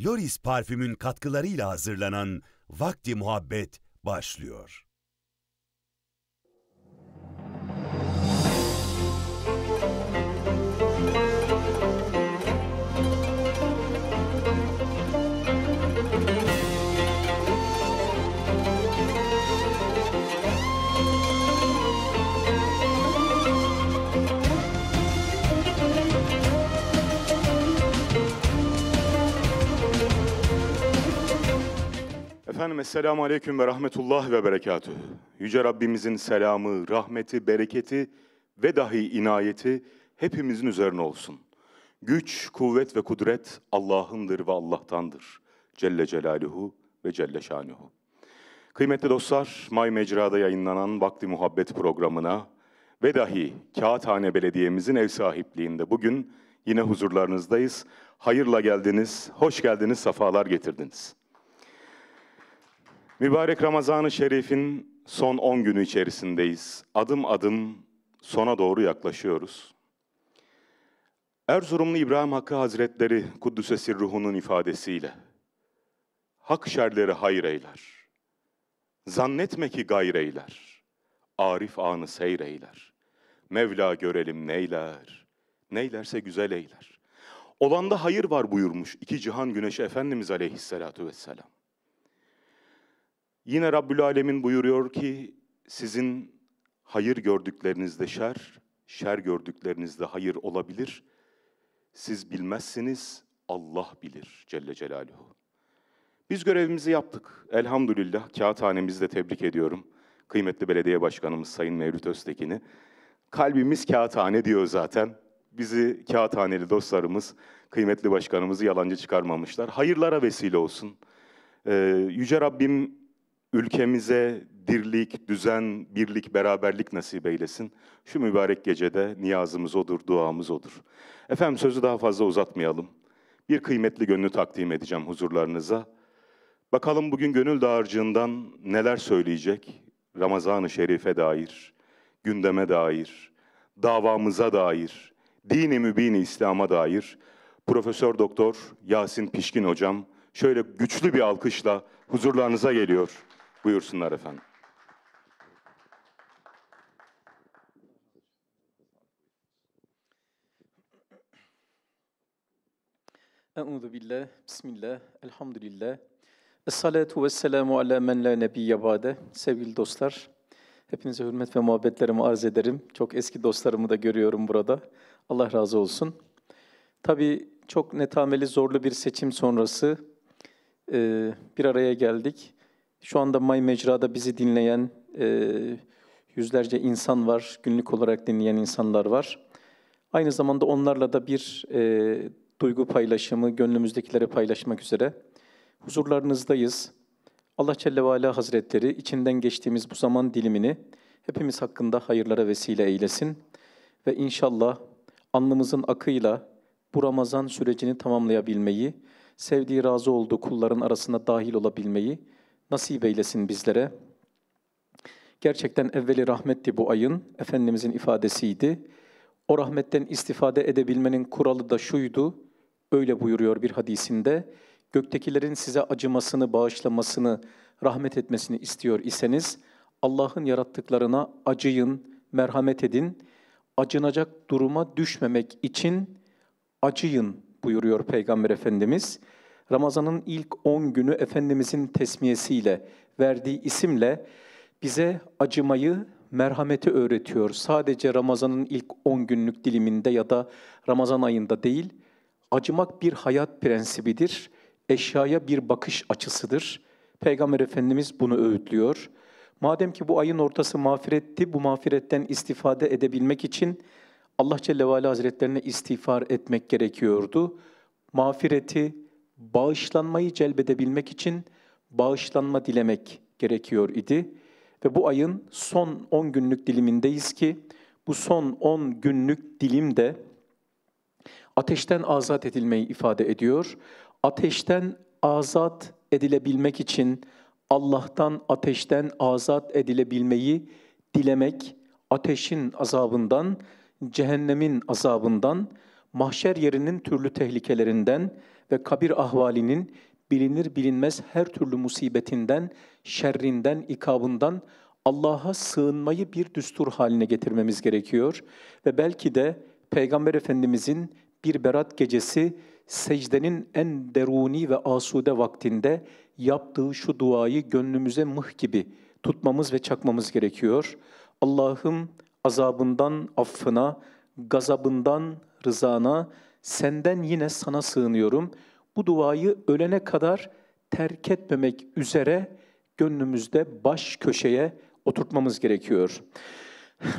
Loris parfümün katkılarıyla hazırlanan Vakti Muhabbet başlıyor. Efendim Esselamu Aleyküm ve Rahmetullah ve Berekatüh. Yüce Rabbimizin selamı, rahmeti, bereketi ve dahi inayeti hepimizin üzerine olsun. Güç, kuvvet ve kudret Allah'ındır ve Allah'tandır. Celle Celaluhu ve Celle Şanuhu. Kıymetli dostlar, May Mecra'da yayınlanan Vakti Muhabbet programına ve dahi Kağıthane Belediye'mizin ev sahipliğinde bugün yine huzurlarınızdayız. Hayırla geldiniz, hoş geldiniz, safalar getirdiniz. Mübarek Ramazan-ı Şerif'in son 10 günü içerisindeyiz. Adım adım sona doğru yaklaşıyoruz. Erzurumlu İbrahim Hakkı Hazretleri Kuddüs'e sirruhunun ifadesiyle Hak şerleri hayr eyler. Zannetme ki gayr eyler. Arif anı seyreyler. Mevla görelim neyler. Neylerse güzel eyler. Olanda hayır var buyurmuş iki cihan güneşi Efendimiz Aleyhisselatü Vesselam. Yine Rabbül Alemin buyuruyor ki sizin hayır gördüklerinizde şer, şer gördüklerinizde hayır olabilir. Siz bilmezsiniz, Allah bilir Celle Celaluhu. Biz görevimizi yaptık. Elhamdülillah kağıthanemizi de tebrik ediyorum. Kıymetli belediye başkanımız Sayın Mevlüt Öztekin'i. Kalbimiz kağıthane diyor zaten. Bizi kağıthaneli dostlarımız, kıymetli başkanımızı yalancı çıkarmamışlar. Hayırlara vesile olsun. Ee, Yüce Rabbim Ülkemize dirlik, düzen, birlik, beraberlik nasip eylesin. Şu mübarek gecede niyazımız odur, duamız odur. Efendim sözü daha fazla uzatmayalım. Bir kıymetli gönlü takdim edeceğim huzurlarınıza. Bakalım bugün gönül dağarcığından neler söyleyecek? Ramazan-ı Şerif'e dair, gündeme dair, davamıza dair, dini mübini İslam'a dair Profesör Doktor Yasin Pişkin hocam şöyle güçlü bir alkışla huzurlarınıza geliyor. Buyursunlar efendim. Euzu billah, bismillah, elhamdülillah. Esselatu vesselamu ala men la nebiyye ba'de. Sevgili dostlar, hepinize hürmet ve muhabbetlerimi arz ederim. Çok eski dostlarımı da görüyorum burada. Allah razı olsun. Tabii çok netameli, zorlu bir seçim sonrası bir araya geldik. Şu anda May Mecra'da bizi dinleyen e, yüzlerce insan var, günlük olarak dinleyen insanlar var. Aynı zamanda onlarla da bir e, duygu paylaşımı, gönlümüzdekilere paylaşmak üzere huzurlarınızdayız. Allah Celle ve Ala Hazretleri içinden geçtiğimiz bu zaman dilimini hepimiz hakkında hayırlara vesile eylesin. Ve inşallah alnımızın akıyla bu Ramazan sürecini tamamlayabilmeyi, sevdiği razı olduğu kulların arasına dahil olabilmeyi nasip eylesin bizlere. Gerçekten evveli rahmetti bu ayın, Efendimizin ifadesiydi. O rahmetten istifade edebilmenin kuralı da şuydu, öyle buyuruyor bir hadisinde. Göktekilerin size acımasını, bağışlamasını, rahmet etmesini istiyor iseniz, Allah'ın yarattıklarına acıyın, merhamet edin. Acınacak duruma düşmemek için acıyın buyuruyor Peygamber Efendimiz. Ramazan'ın ilk 10 günü Efendimizin tesmiyesiyle, verdiği isimle bize acımayı, merhameti öğretiyor. Sadece Ramazan'ın ilk 10 günlük diliminde ya da Ramazan ayında değil, acımak bir hayat prensibidir, eşyaya bir bakış açısıdır. Peygamber Efendimiz bunu öğütlüyor. Madem ki bu ayın ortası mağfiretti, bu mağfiretten istifade edebilmek için Allah Celle ve Aleyh Hazretlerine istiğfar etmek gerekiyordu. Mağfireti, bağışlanmayı celbedebilmek için bağışlanma dilemek gerekiyor idi. Ve bu ayın son 10 günlük dilimindeyiz ki bu son 10 günlük dilim de ateşten azat edilmeyi ifade ediyor. Ateşten azat edilebilmek için Allah'tan ateşten azat edilebilmeyi dilemek, ateşin azabından, cehennemin azabından, mahşer yerinin türlü tehlikelerinden, ve kabir ahvalinin bilinir bilinmez her türlü musibetinden, şerrinden, ikabından Allah'a sığınmayı bir düstur haline getirmemiz gerekiyor. Ve belki de Peygamber Efendimizin bir berat gecesi secdenin en deruni ve asude vaktinde yaptığı şu duayı gönlümüze mıh gibi tutmamız ve çakmamız gerekiyor. Allah'ım azabından affına, gazabından rızana, senden yine sana sığınıyorum. Bu duayı ölene kadar terk etmemek üzere gönlümüzde baş köşeye oturtmamız gerekiyor.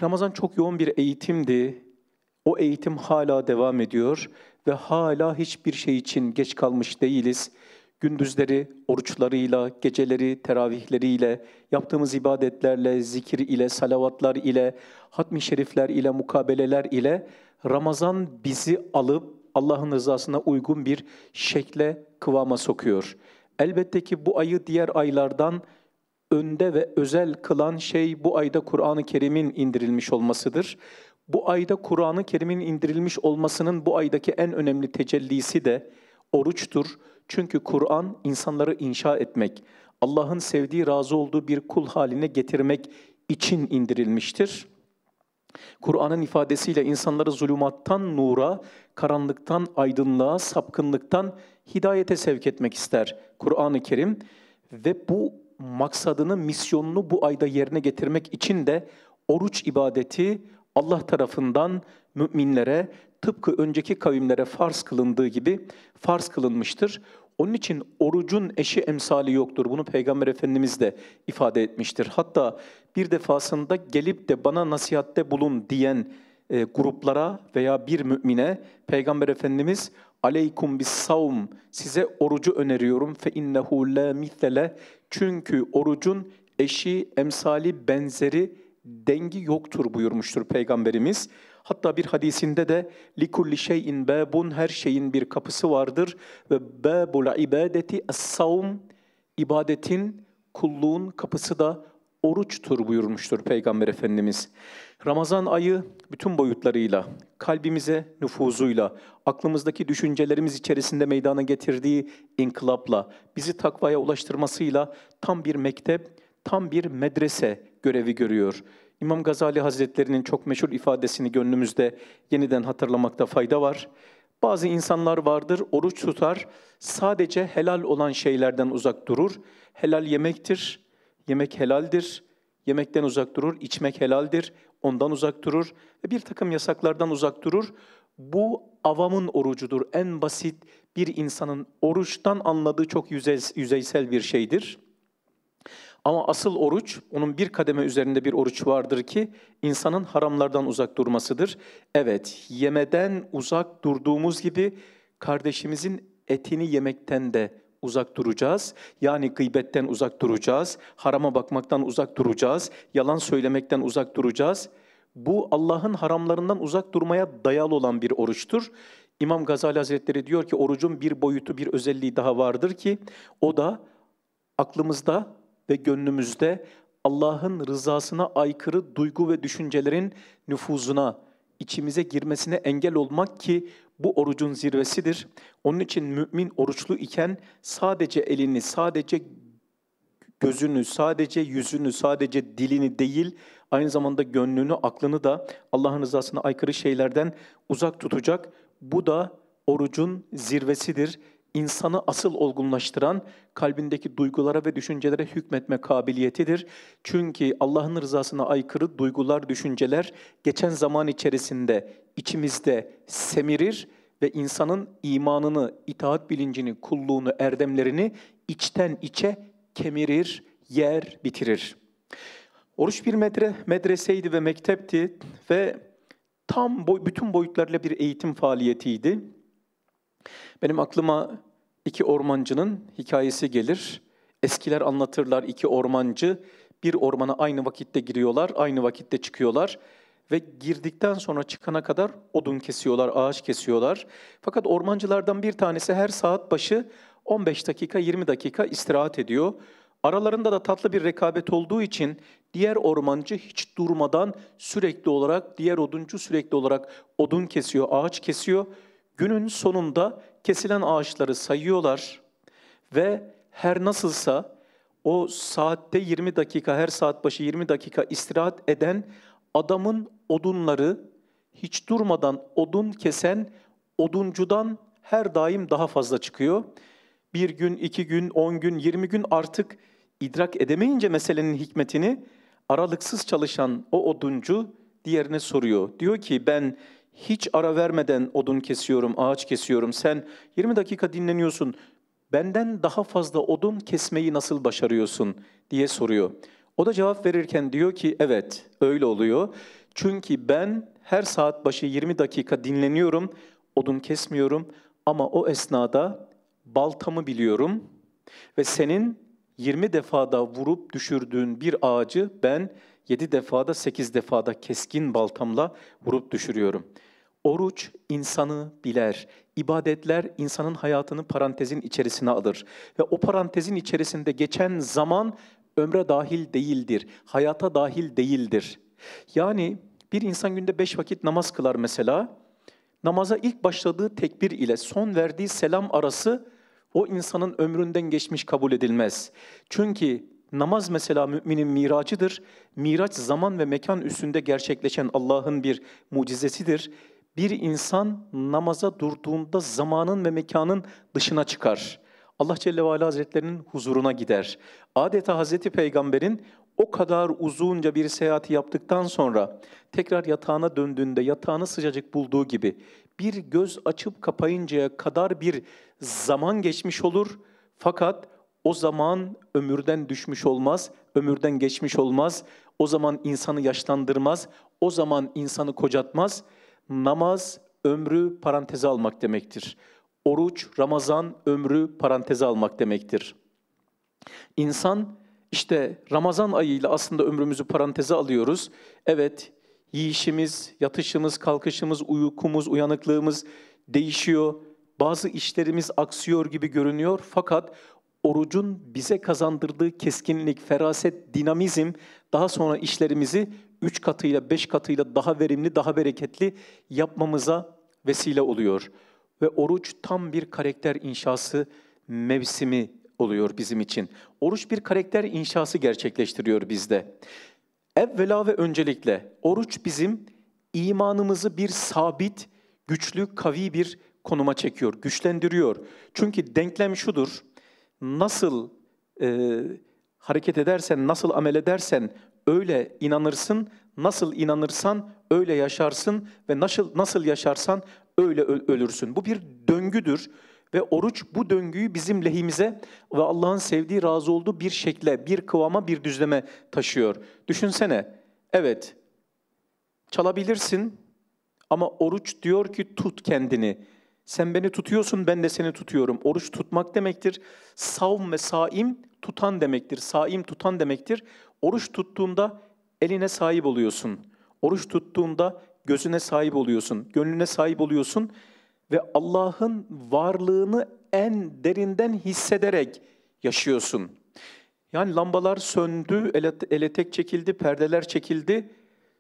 Ramazan çok yoğun bir eğitimdi. O eğitim hala devam ediyor ve hala hiçbir şey için geç kalmış değiliz gündüzleri oruçlarıyla, geceleri teravihleriyle, yaptığımız ibadetlerle, zikir ile, salavatlar ile, hatmi şerifler ile, mukabeleler ile Ramazan bizi alıp Allah'ın rızasına uygun bir şekle, kıvama sokuyor. Elbette ki bu ayı diğer aylardan önde ve özel kılan şey bu ayda Kur'an-ı Kerim'in indirilmiş olmasıdır. Bu ayda Kur'an-ı Kerim'in indirilmiş olmasının bu aydaki en önemli tecellisi de oruçtur. Çünkü Kur'an insanları inşa etmek, Allah'ın sevdiği, razı olduğu bir kul haline getirmek için indirilmiştir. Kur'an'ın ifadesiyle insanları zulümattan nura, karanlıktan aydınlığa, sapkınlıktan hidayete sevk etmek ister Kur'an-ı Kerim ve bu maksadını, misyonunu bu ayda yerine getirmek için de oruç ibadeti Allah tarafından müminlere tıpkı önceki kavimlere farz kılındığı gibi farz kılınmıştır. Onun için orucun eşi emsali yoktur. Bunu Peygamber Efendimiz de ifade etmiştir. Hatta bir defasında gelip de bana nasihatte bulun diyen e, gruplara veya bir mümine Peygamber Efendimiz aleykum bis savm size orucu öneriyorum fe innehu la mithle çünkü orucun eşi, emsali, benzeri, dengi yoktur buyurmuştur Peygamberimiz. Hatta bir hadisinde de likulli şeyin babun her şeyin bir kapısı vardır ve babul ibadeti es-savm ibadetin kulluğun kapısı da oruçtur buyurmuştur Peygamber Efendimiz. Ramazan ayı bütün boyutlarıyla, kalbimize nüfuzuyla, aklımızdaki düşüncelerimiz içerisinde meydana getirdiği inkılapla, bizi takvaya ulaştırmasıyla tam bir mektep, tam bir medrese görevi görüyor. İmam Gazali Hazretleri'nin çok meşhur ifadesini gönlümüzde yeniden hatırlamakta fayda var. Bazı insanlar vardır, oruç tutar, sadece helal olan şeylerden uzak durur. Helal yemektir, yemek helaldir, yemekten uzak durur, içmek helaldir, ondan uzak durur ve bir takım yasaklardan uzak durur. Bu avamın orucudur. En basit bir insanın oruçtan anladığı çok yüzeysel bir şeydir. Ama asıl oruç, onun bir kademe üzerinde bir oruç vardır ki insanın haramlardan uzak durmasıdır. Evet, yemeden uzak durduğumuz gibi kardeşimizin etini yemekten de uzak duracağız. Yani gıybetten uzak duracağız, harama bakmaktan uzak duracağız, yalan söylemekten uzak duracağız. Bu Allah'ın haramlarından uzak durmaya dayalı olan bir oruçtur. İmam Gazali Hazretleri diyor ki orucun bir boyutu, bir özelliği daha vardır ki o da aklımızda ve gönlümüzde Allah'ın rızasına aykırı duygu ve düşüncelerin nüfuzuna, içimize girmesine engel olmak ki bu orucun zirvesidir. Onun için mümin oruçlu iken sadece elini, sadece gözünü, sadece yüzünü, sadece dilini değil, aynı zamanda gönlünü, aklını da Allah'ın rızasına aykırı şeylerden uzak tutacak. Bu da orucun zirvesidir insanı asıl olgunlaştıran kalbindeki duygulara ve düşüncelere hükmetme kabiliyetidir. Çünkü Allah'ın rızasına aykırı duygular, düşünceler geçen zaman içerisinde içimizde semirir ve insanın imanını, itaat bilincini, kulluğunu, erdemlerini içten içe kemirir, yer, bitirir. Oruç bir medre, medreseydi ve mektepti ve tam boy, bütün boyutlarla bir eğitim faaliyetiydi. Benim aklıma iki ormancının hikayesi gelir. Eskiler anlatırlar iki ormancı bir ormana aynı vakitte giriyorlar, aynı vakitte çıkıyorlar ve girdikten sonra çıkana kadar odun kesiyorlar, ağaç kesiyorlar. Fakat ormancılardan bir tanesi her saat başı 15 dakika, 20 dakika istirahat ediyor. Aralarında da tatlı bir rekabet olduğu için diğer ormancı hiç durmadan sürekli olarak diğer oduncu sürekli olarak odun kesiyor, ağaç kesiyor Günün sonunda kesilen ağaçları sayıyorlar ve her nasılsa o saatte 20 dakika, her saat başı 20 dakika istirahat eden adamın odunları hiç durmadan odun kesen oduncudan her daim daha fazla çıkıyor. Bir gün, iki gün, on gün, yirmi gün artık idrak edemeyince meselenin hikmetini aralıksız çalışan o oduncu diğerine soruyor. Diyor ki ben hiç ara vermeden odun kesiyorum, ağaç kesiyorum. Sen 20 dakika dinleniyorsun. Benden daha fazla odun kesmeyi nasıl başarıyorsun diye soruyor. O da cevap verirken diyor ki evet öyle oluyor. Çünkü ben her saat başı 20 dakika dinleniyorum, odun kesmiyorum ama o esnada baltamı biliyorum ve senin 20 defada vurup düşürdüğün bir ağacı ben Yedi defada, sekiz defada keskin baltamla vurup düşürüyorum. Oruç insanı biler. İbadetler insanın hayatını parantezin içerisine alır. Ve o parantezin içerisinde geçen zaman ömre dahil değildir. Hayata dahil değildir. Yani bir insan günde beş vakit namaz kılar mesela. Namaza ilk başladığı tekbir ile son verdiği selam arası o insanın ömründen geçmiş kabul edilmez. Çünkü Namaz mesela müminin miracıdır. Miraç zaman ve mekan üstünde gerçekleşen Allah'ın bir mucizesidir. Bir insan namaza durduğunda zamanın ve mekanın dışına çıkar. Allah Celle ve Ala Hazretlerinin huzuruna gider. Adeta Hazreti Peygamber'in o kadar uzunca bir seyahati yaptıktan sonra tekrar yatağına döndüğünde yatağını sıcacık bulduğu gibi bir göz açıp kapayıncaya kadar bir zaman geçmiş olur. Fakat o zaman ömürden düşmüş olmaz, ömürden geçmiş olmaz. O zaman insanı yaşlandırmaz, o zaman insanı kocatmaz. Namaz ömrü paranteze almak demektir. Oruç, Ramazan ömrü paranteze almak demektir. İnsan işte Ramazan ayıyla aslında ömrümüzü paranteze alıyoruz. Evet, yiyişimiz, yatışımız, kalkışımız, uykumuz, uyanıklığımız değişiyor. Bazı işlerimiz aksıyor gibi görünüyor fakat orucun bize kazandırdığı keskinlik, feraset, dinamizm daha sonra işlerimizi üç katıyla, beş katıyla daha verimli, daha bereketli yapmamıza vesile oluyor. Ve oruç tam bir karakter inşası mevsimi oluyor bizim için. Oruç bir karakter inşası gerçekleştiriyor bizde. Evvela ve öncelikle oruç bizim imanımızı bir sabit, güçlü, kavi bir konuma çekiyor, güçlendiriyor. Çünkü denklem şudur nasıl e, hareket edersen, nasıl amel edersen öyle inanırsın, nasıl inanırsan öyle yaşarsın ve nasıl nasıl yaşarsan öyle ölürsün. Bu bir döngüdür ve oruç bu döngüyü bizim lehimize ve Allah'ın sevdiği, razı olduğu bir şekle, bir kıvama, bir düzleme taşıyor. Düşünsene. Evet. Çalabilirsin ama oruç diyor ki tut kendini. Sen beni tutuyorsun, ben de seni tutuyorum. Oruç tutmak demektir. Savm ve saim tutan demektir. Saim tutan demektir. Oruç tuttuğunda eline sahip oluyorsun. Oruç tuttuğunda gözüne sahip oluyorsun, gönlüne sahip oluyorsun ve Allah'ın varlığını en derinden hissederek yaşıyorsun. Yani lambalar söndü, ele, tek çekildi, perdeler çekildi.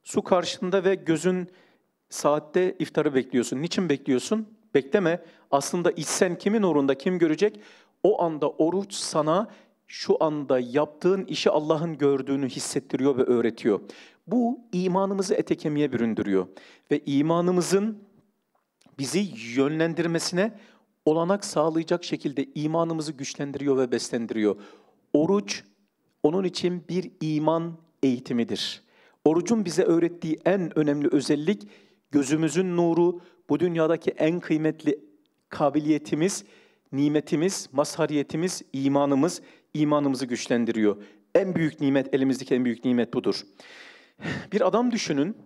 Su karşında ve gözün saatte iftarı bekliyorsun. Niçin bekliyorsun? bekleme. Aslında içsen kimin uğrunda kim görecek? O anda oruç sana şu anda yaptığın işi Allah'ın gördüğünü hissettiriyor ve öğretiyor. Bu imanımızı ete kemiğe büründürüyor ve imanımızın bizi yönlendirmesine olanak sağlayacak şekilde imanımızı güçlendiriyor ve beslendiriyor. Oruç onun için bir iman eğitimidir. Orucun bize öğrettiği en önemli özellik gözümüzün nuru, bu dünyadaki en kıymetli kabiliyetimiz, nimetimiz, mazhariyetimiz, imanımız, imanımızı güçlendiriyor. En büyük nimet, elimizdeki en büyük nimet budur. Bir adam düşünün,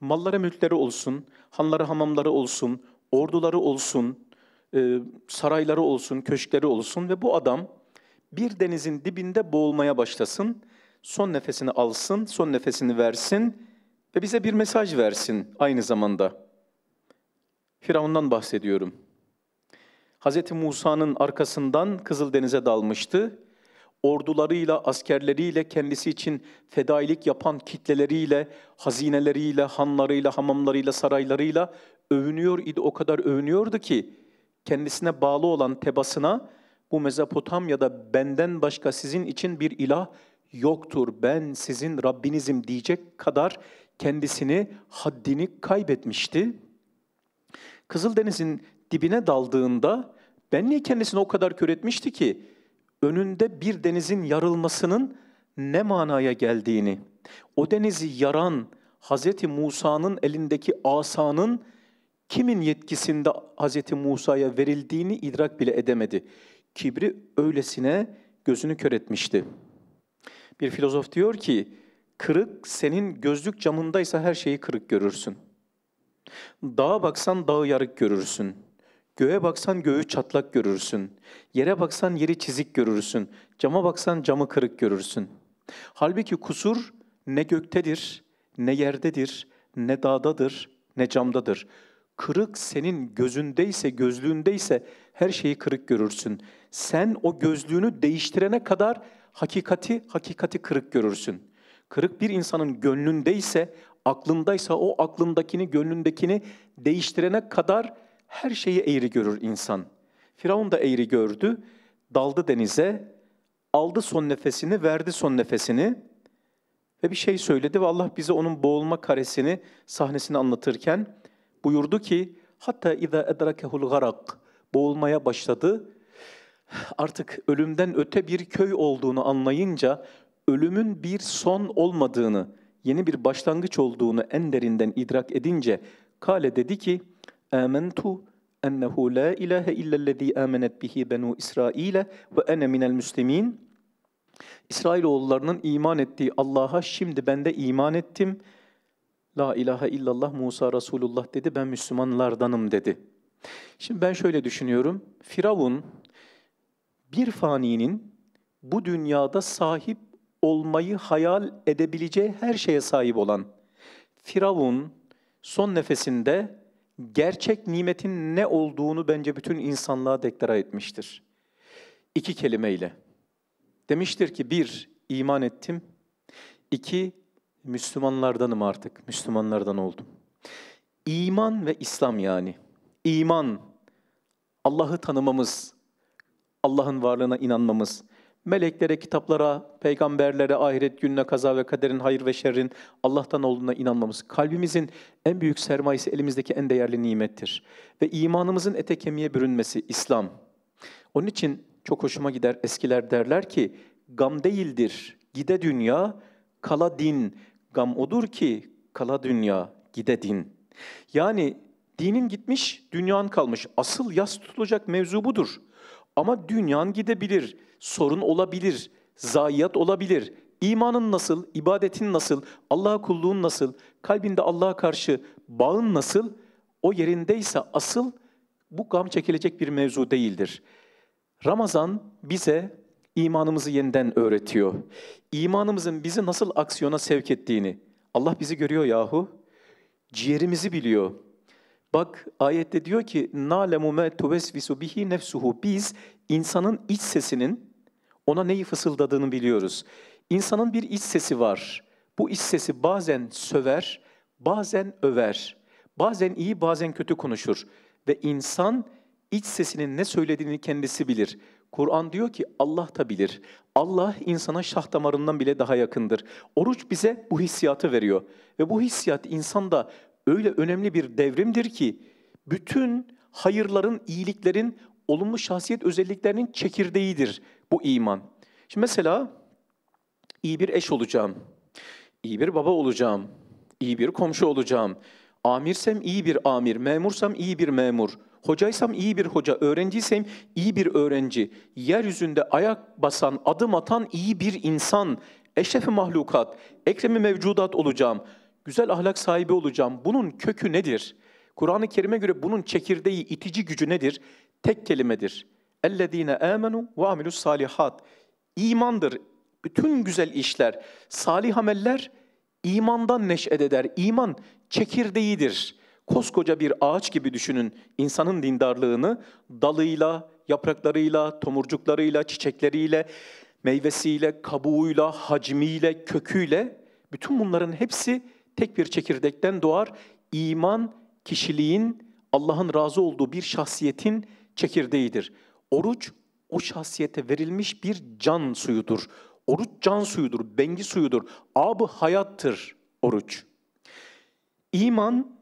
mallara mülkleri olsun, hanları, hamamları olsun, orduları olsun, e, sarayları olsun, köşkleri olsun ve bu adam bir denizin dibinde boğulmaya başlasın, son nefesini alsın, son nefesini versin ve bize bir mesaj versin aynı zamanda. Firavun'dan bahsediyorum. Hazreti Musa'nın arkasından Kızıldeniz'e dalmıştı. Ordularıyla, askerleriyle, kendisi için fedailik yapan kitleleriyle, hazineleriyle, hanlarıyla, hamamlarıyla, saraylarıyla övünüyor idi. O kadar övünüyordu ki kendisine bağlı olan tebasına bu Mezopotamya'da benden başka sizin için bir ilah yoktur. Ben sizin Rabbinizim diyecek kadar kendisini haddini kaybetmişti. Kızıldeniz'in dibine daldığında ben niye kendisini o kadar kör etmişti ki önünde bir denizin yarılmasının ne manaya geldiğini, o denizi yaran Hz. Musa'nın elindeki asanın kimin yetkisinde Hz. Musa'ya verildiğini idrak bile edemedi. Kibri öylesine gözünü kör etmişti. Bir filozof diyor ki, kırık senin gözlük camındaysa her şeyi kırık görürsün. Dağa baksan dağı yarık görürsün. Göğe baksan göğü çatlak görürsün. Yere baksan yeri çizik görürsün. Cama baksan camı kırık görürsün. Halbuki kusur ne göktedir, ne yerdedir, ne dağdadır, ne camdadır. Kırık senin gözündeyse, gözlüğündeyse her şeyi kırık görürsün. Sen o gözlüğünü değiştirene kadar hakikati, hakikati kırık görürsün. Kırık bir insanın gönlündeyse aklındaysa o aklındakini, gönlündekini değiştirene kadar her şeyi eğri görür insan. Firavun da eğri gördü, daldı denize, aldı son nefesini, verdi son nefesini ve bir şey söyledi ve Allah bize onun boğulma karesini, sahnesini anlatırken buyurdu ki hatta iza edrakehul garak boğulmaya başladı. Artık ölümden öte bir köy olduğunu anlayınca ölümün bir son olmadığını, yeni bir başlangıç olduğunu en derinden idrak edince kale dedi ki amentu ennehu la ilahe illellezî amenet bihi benu İsraile ve ene minel müslimin İsrailoğullarının iman ettiği Allah'a şimdi ben de iman ettim. La ilahe illallah Musa Resulullah dedi ben Müslümanlardanım dedi. Şimdi ben şöyle düşünüyorum. Firavun bir faninin bu dünyada sahip olmayı hayal edebileceği her şeye sahip olan Firavun son nefesinde gerçek nimetin ne olduğunu bence bütün insanlığa deklara etmiştir. İki kelimeyle. Demiştir ki bir, iman ettim. İki, Müslümanlardanım artık, Müslümanlardan oldum. İman ve İslam yani. İman, Allah'ı tanımamız, Allah'ın varlığına inanmamız, meleklere, kitaplara, peygamberlere, ahiret gününe, kaza ve kaderin, hayır ve şerrin Allah'tan olduğuna inanmamız. Kalbimizin en büyük sermayesi elimizdeki en değerli nimettir. Ve imanımızın ete kemiğe bürünmesi İslam. Onun için çok hoşuma gider eskiler derler ki gam değildir gide dünya, kala din. Gam odur ki kala dünya, gide din. Yani dinin gitmiş, dünyanın kalmış. Asıl yas tutulacak mevzu budur. Ama dünyan gidebilir sorun olabilir, zayiat olabilir. İmanın nasıl, ibadetin nasıl, Allah'a kulluğun nasıl, kalbinde Allah'a karşı bağın nasıl, o yerindeyse asıl bu gam çekilecek bir mevzu değildir. Ramazan bize imanımızı yeniden öğretiyor. İmanımızın bizi nasıl aksiyona sevk ettiğini. Allah bizi görüyor yahu. Ciğerimizi biliyor. Bak ayette diyor ki nalemu me tuvesvisu bihi nefsuhu. Biz insanın iç sesinin ona neyi fısıldadığını biliyoruz. İnsanın bir iç sesi var. Bu iç sesi bazen söver, bazen över. Bazen iyi, bazen kötü konuşur. Ve insan iç sesinin ne söylediğini kendisi bilir. Kur'an diyor ki Allah da bilir. Allah insana şah damarından bile daha yakındır. Oruç bize bu hissiyatı veriyor. Ve bu hissiyat insanda öyle önemli bir devrimdir ki bütün hayırların, iyiliklerin olumlu şahsiyet özelliklerinin çekirdeğidir bu iman. Şimdi mesela iyi bir eş olacağım, iyi bir baba olacağım, iyi bir komşu olacağım, amirsem iyi bir amir, memursam iyi bir memur, hocaysam iyi bir hoca, öğrenciysem iyi bir öğrenci, yeryüzünde ayak basan, adım atan iyi bir insan, eşrefi mahlukat, ekremi mevcudat olacağım, güzel ahlak sahibi olacağım. Bunun kökü nedir? Kur'an-ı Kerim'e göre bunun çekirdeği, itici gücü nedir? tek kelimedir. اَلَّذ۪ينَ amenu ve amilus salihat. İmandır. Bütün güzel işler, salih ameller imandan neş'ed eder. İman çekirdeğidir. Koskoca bir ağaç gibi düşünün insanın dindarlığını dalıyla, yapraklarıyla, tomurcuklarıyla, çiçekleriyle, meyvesiyle, kabuğuyla, hacmiyle, köküyle bütün bunların hepsi tek bir çekirdekten doğar. İman kişiliğin, Allah'ın razı olduğu bir şahsiyetin çekirdeğidir. Oruç o şahsiyete verilmiş bir can suyudur. Oruç can suyudur, bengi suyudur. Abı hayattır oruç. İman,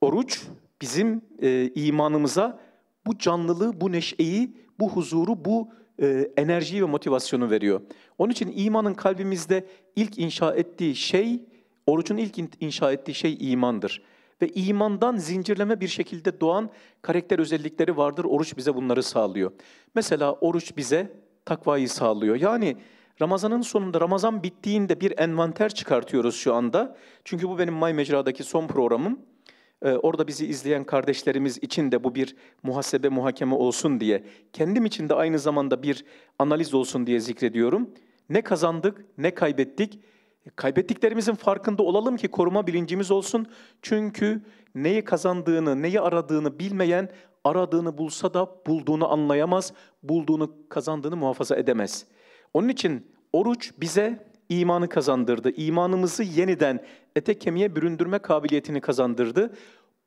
oruç bizim e, imanımıza bu canlılığı, bu neşeyi, bu huzuru, bu e, enerjiyi ve motivasyonu veriyor. Onun için imanın kalbimizde ilk inşa ettiği şey, orucun ilk inşa ettiği şey imandır ve imandan zincirleme bir şekilde doğan karakter özellikleri vardır. Oruç bize bunları sağlıyor. Mesela oruç bize takvayı sağlıyor. Yani Ramazan'ın sonunda, Ramazan bittiğinde bir envanter çıkartıyoruz şu anda. Çünkü bu benim May Mecra'daki son programım. Ee, orada bizi izleyen kardeşlerimiz için de bu bir muhasebe, muhakeme olsun diye, kendim için de aynı zamanda bir analiz olsun diye zikrediyorum. Ne kazandık, ne kaybettik, e, kaybettiklerimizin farkında olalım ki koruma bilincimiz olsun. Çünkü neyi kazandığını, neyi aradığını bilmeyen aradığını bulsa da bulduğunu anlayamaz, bulduğunu kazandığını muhafaza edemez. Onun için oruç bize imanı kazandırdı. İmanımızı yeniden ete kemiğe büründürme kabiliyetini kazandırdı.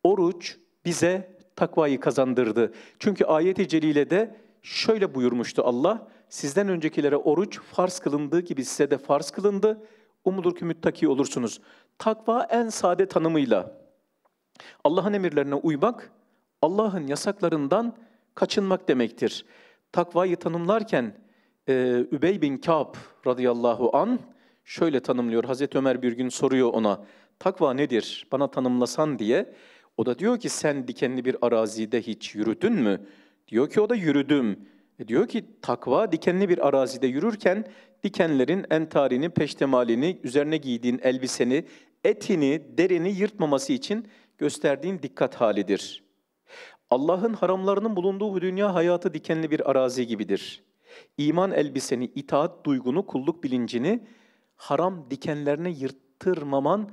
Oruç bize takvayı kazandırdı. Çünkü ayet-i celilede şöyle buyurmuştu Allah, sizden öncekilere oruç farz kılındığı gibi size de farz kılındı.'' Umudur ki müttaki olursunuz. Takva en sade tanımıyla Allah'ın emirlerine uymak, Allah'ın yasaklarından kaçınmak demektir. Takvayı tanımlarken e, Übey bin Ka'b radıyallahu an şöyle tanımlıyor. Hazreti Ömer bir gün soruyor ona, takva nedir bana tanımlasan diye. O da diyor ki sen dikenli bir arazide hiç yürüdün mü? Diyor ki o da yürüdüm. E diyor ki takva dikenli bir arazide yürürken dikenlerin entarini, peştemalini, üzerine giydiğin elbiseni, etini, derini yırtmaması için gösterdiğin dikkat halidir. Allah'ın haramlarının bulunduğu bu dünya hayatı dikenli bir arazi gibidir. İman elbiseni, itaat duygunu, kulluk bilincini haram dikenlerine yırttırmaman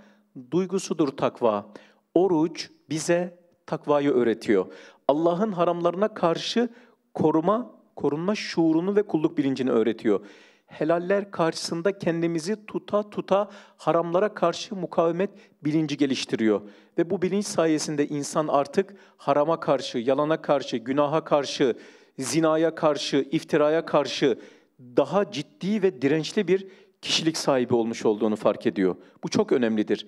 duygusudur takva. Oruç bize takvayı öğretiyor. Allah'ın haramlarına karşı koruma, korunma şuurunu ve kulluk bilincini öğretiyor helaller karşısında kendimizi tuta tuta haramlara karşı mukavemet bilinci geliştiriyor. Ve bu bilinç sayesinde insan artık harama karşı, yalana karşı, günaha karşı, zinaya karşı, iftiraya karşı daha ciddi ve dirençli bir kişilik sahibi olmuş olduğunu fark ediyor. Bu çok önemlidir.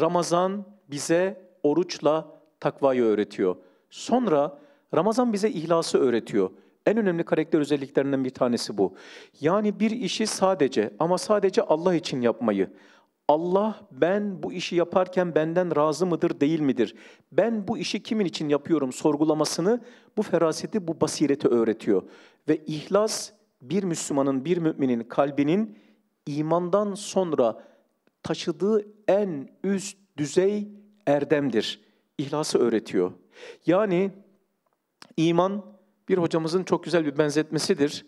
Ramazan bize oruçla takvayı öğretiyor. Sonra Ramazan bize ihlası öğretiyor. En önemli karakter özelliklerinden bir tanesi bu. Yani bir işi sadece ama sadece Allah için yapmayı. Allah ben bu işi yaparken benden razı mıdır değil midir? Ben bu işi kimin için yapıyorum sorgulamasını bu feraseti bu basireti öğretiyor. Ve ihlas bir Müslümanın bir müminin kalbinin imandan sonra taşıdığı en üst düzey erdemdir. İhlası öğretiyor. Yani iman bir hocamızın çok güzel bir benzetmesidir.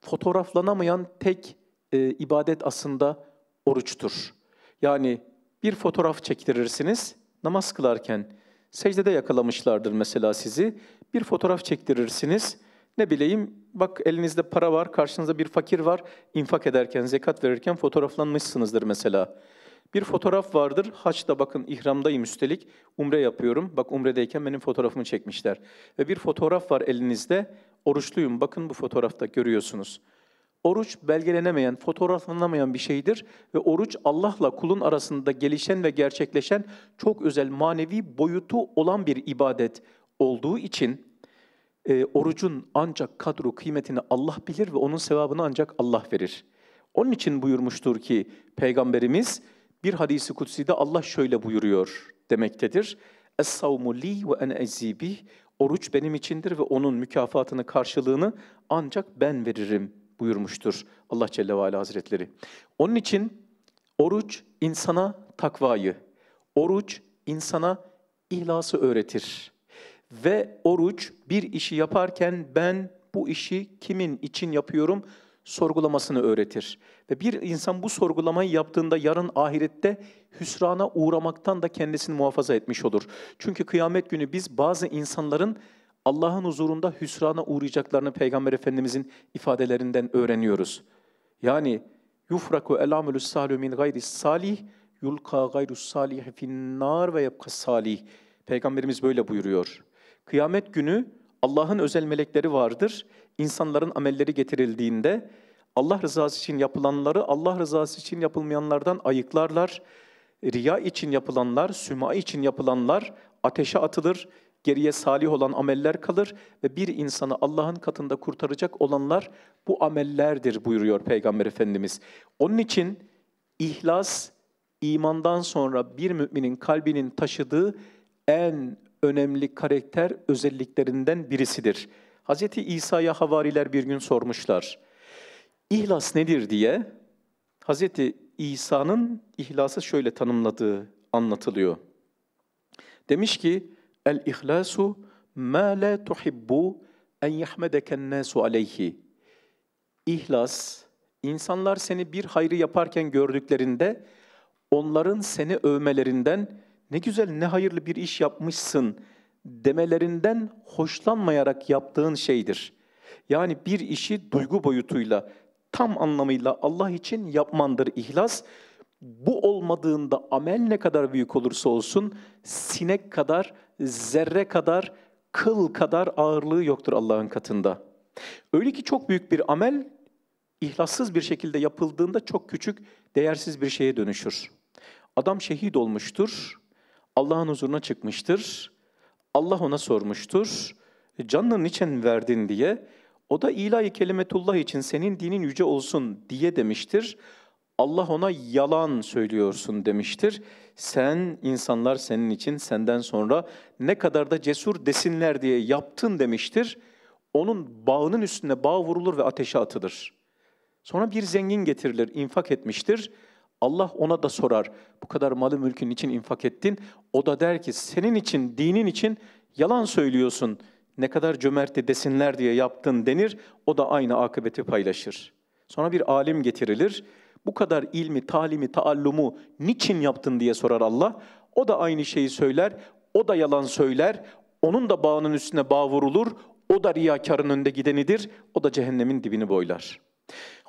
Fotoğraflanamayan tek e, ibadet aslında oruçtur. Yani bir fotoğraf çektirirsiniz namaz kılarken. Secdede yakalamışlardır mesela sizi. Bir fotoğraf çektirirsiniz. Ne bileyim bak elinizde para var, karşınızda bir fakir var. infak ederken, zekat verirken fotoğraflanmışsınızdır mesela. Bir fotoğraf vardır. Haç'ta bakın ihramdayım üstelik. Umre yapıyorum. Bak umredeyken benim fotoğrafımı çekmişler. Ve bir fotoğraf var elinizde. Oruçluyum. Bakın bu fotoğrafta görüyorsunuz. Oruç belgelenemeyen, fotoğraflanamayan bir şeydir ve oruç Allah'la kulun arasında gelişen ve gerçekleşen çok özel manevi boyutu olan bir ibadet olduğu için e, orucun ancak kadru kıymetini Allah bilir ve onun sevabını ancak Allah verir. Onun için buyurmuştur ki Peygamberimiz bir hadisi kutsi'de Allah şöyle buyuruyor demektedir. Es-savmu li ve en ezzibi oruç benim içindir ve onun mükafatını, karşılığını ancak ben veririm buyurmuştur Allah Celle ve Ala Hazretleri. Onun için oruç insana takvayı, oruç insana ihlası öğretir. Ve oruç bir işi yaparken ben bu işi kimin için yapıyorum sorgulamasını öğretir. Ve bir insan bu sorgulamayı yaptığında yarın ahirette hüsrana uğramaktan da kendisini muhafaza etmiş olur. Çünkü kıyamet günü biz bazı insanların Allah'ın huzurunda hüsrana uğrayacaklarını Peygamber Efendimizin ifadelerinden öğreniyoruz. Yani yufraku elamülü salih min gayri salih yulka gayru salih finnar ve yapka salih. Peygamberimiz böyle buyuruyor. Kıyamet günü Allah'ın özel melekleri vardır. İnsanların amelleri getirildiğinde Allah rızası için yapılanları Allah rızası için yapılmayanlardan ayıklarlar. Riya için yapılanlar, süma için yapılanlar ateşe atılır. Geriye salih olan ameller kalır ve bir insanı Allah'ın katında kurtaracak olanlar bu amellerdir buyuruyor Peygamber Efendimiz. Onun için ihlas imandan sonra bir müminin kalbinin taşıdığı en önemli karakter özelliklerinden birisidir. Hz. İsa'ya havariler bir gün sormuşlar. İhlas nedir diye Hz. İsa'nın ihlası şöyle tanımladığı anlatılıyor. Demiş ki el ihlasu ma la tuhibbu en yahmedeken nasu aleyhi. İhlas insanlar seni bir hayrı yaparken gördüklerinde onların seni övmelerinden ne güzel ne hayırlı bir iş yapmışsın demelerinden hoşlanmayarak yaptığın şeydir. Yani bir işi duygu boyutuyla tam anlamıyla Allah için yapmandır ihlas. Bu olmadığında amel ne kadar büyük olursa olsun sinek kadar, zerre kadar, kıl kadar ağırlığı yoktur Allah'ın katında. Öyle ki çok büyük bir amel ihlassız bir şekilde yapıldığında çok küçük, değersiz bir şeye dönüşür. Adam şehit olmuştur Allah'ın huzuruna çıkmıştır. Allah ona sormuştur. Canını niçin verdin diye. O da ilahi kelimetullah için senin dinin yüce olsun diye demiştir. Allah ona yalan söylüyorsun demiştir. Sen insanlar senin için senden sonra ne kadar da cesur desinler diye yaptın demiştir. Onun bağının üstüne bağ vurulur ve ateşe atılır. Sonra bir zengin getirilir, infak etmiştir. Allah ona da sorar. Bu kadar malı mülkün için infak ettin. O da der ki senin için, dinin için yalan söylüyorsun. Ne kadar cömertti desinler diye yaptın denir. O da aynı akıbeti paylaşır. Sonra bir alim getirilir. Bu kadar ilmi, talimi, taallumu niçin yaptın diye sorar Allah. O da aynı şeyi söyler. O da yalan söyler. Onun da bağının üstüne bağ vurulur. O da riyakarın önünde gidenidir. O da cehennemin dibini boylar.''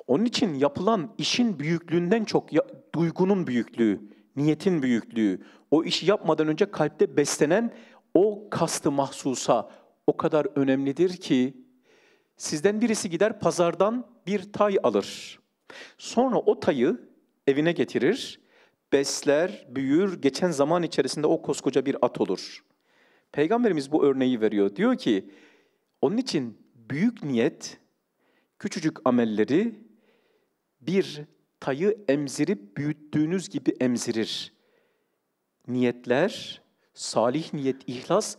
Onun için yapılan işin büyüklüğünden çok ya, duygunun büyüklüğü, niyetin büyüklüğü, o işi yapmadan önce kalpte beslenen o kastı mahsusa o kadar önemlidir ki sizden birisi gider pazardan bir tay alır. Sonra o tayı evine getirir, besler, büyür, geçen zaman içerisinde o koskoca bir at olur. Peygamberimiz bu örneği veriyor. Diyor ki, onun için büyük niyet küçücük amelleri bir tayı emzirip büyüttüğünüz gibi emzirir. Niyetler, salih niyet, ihlas,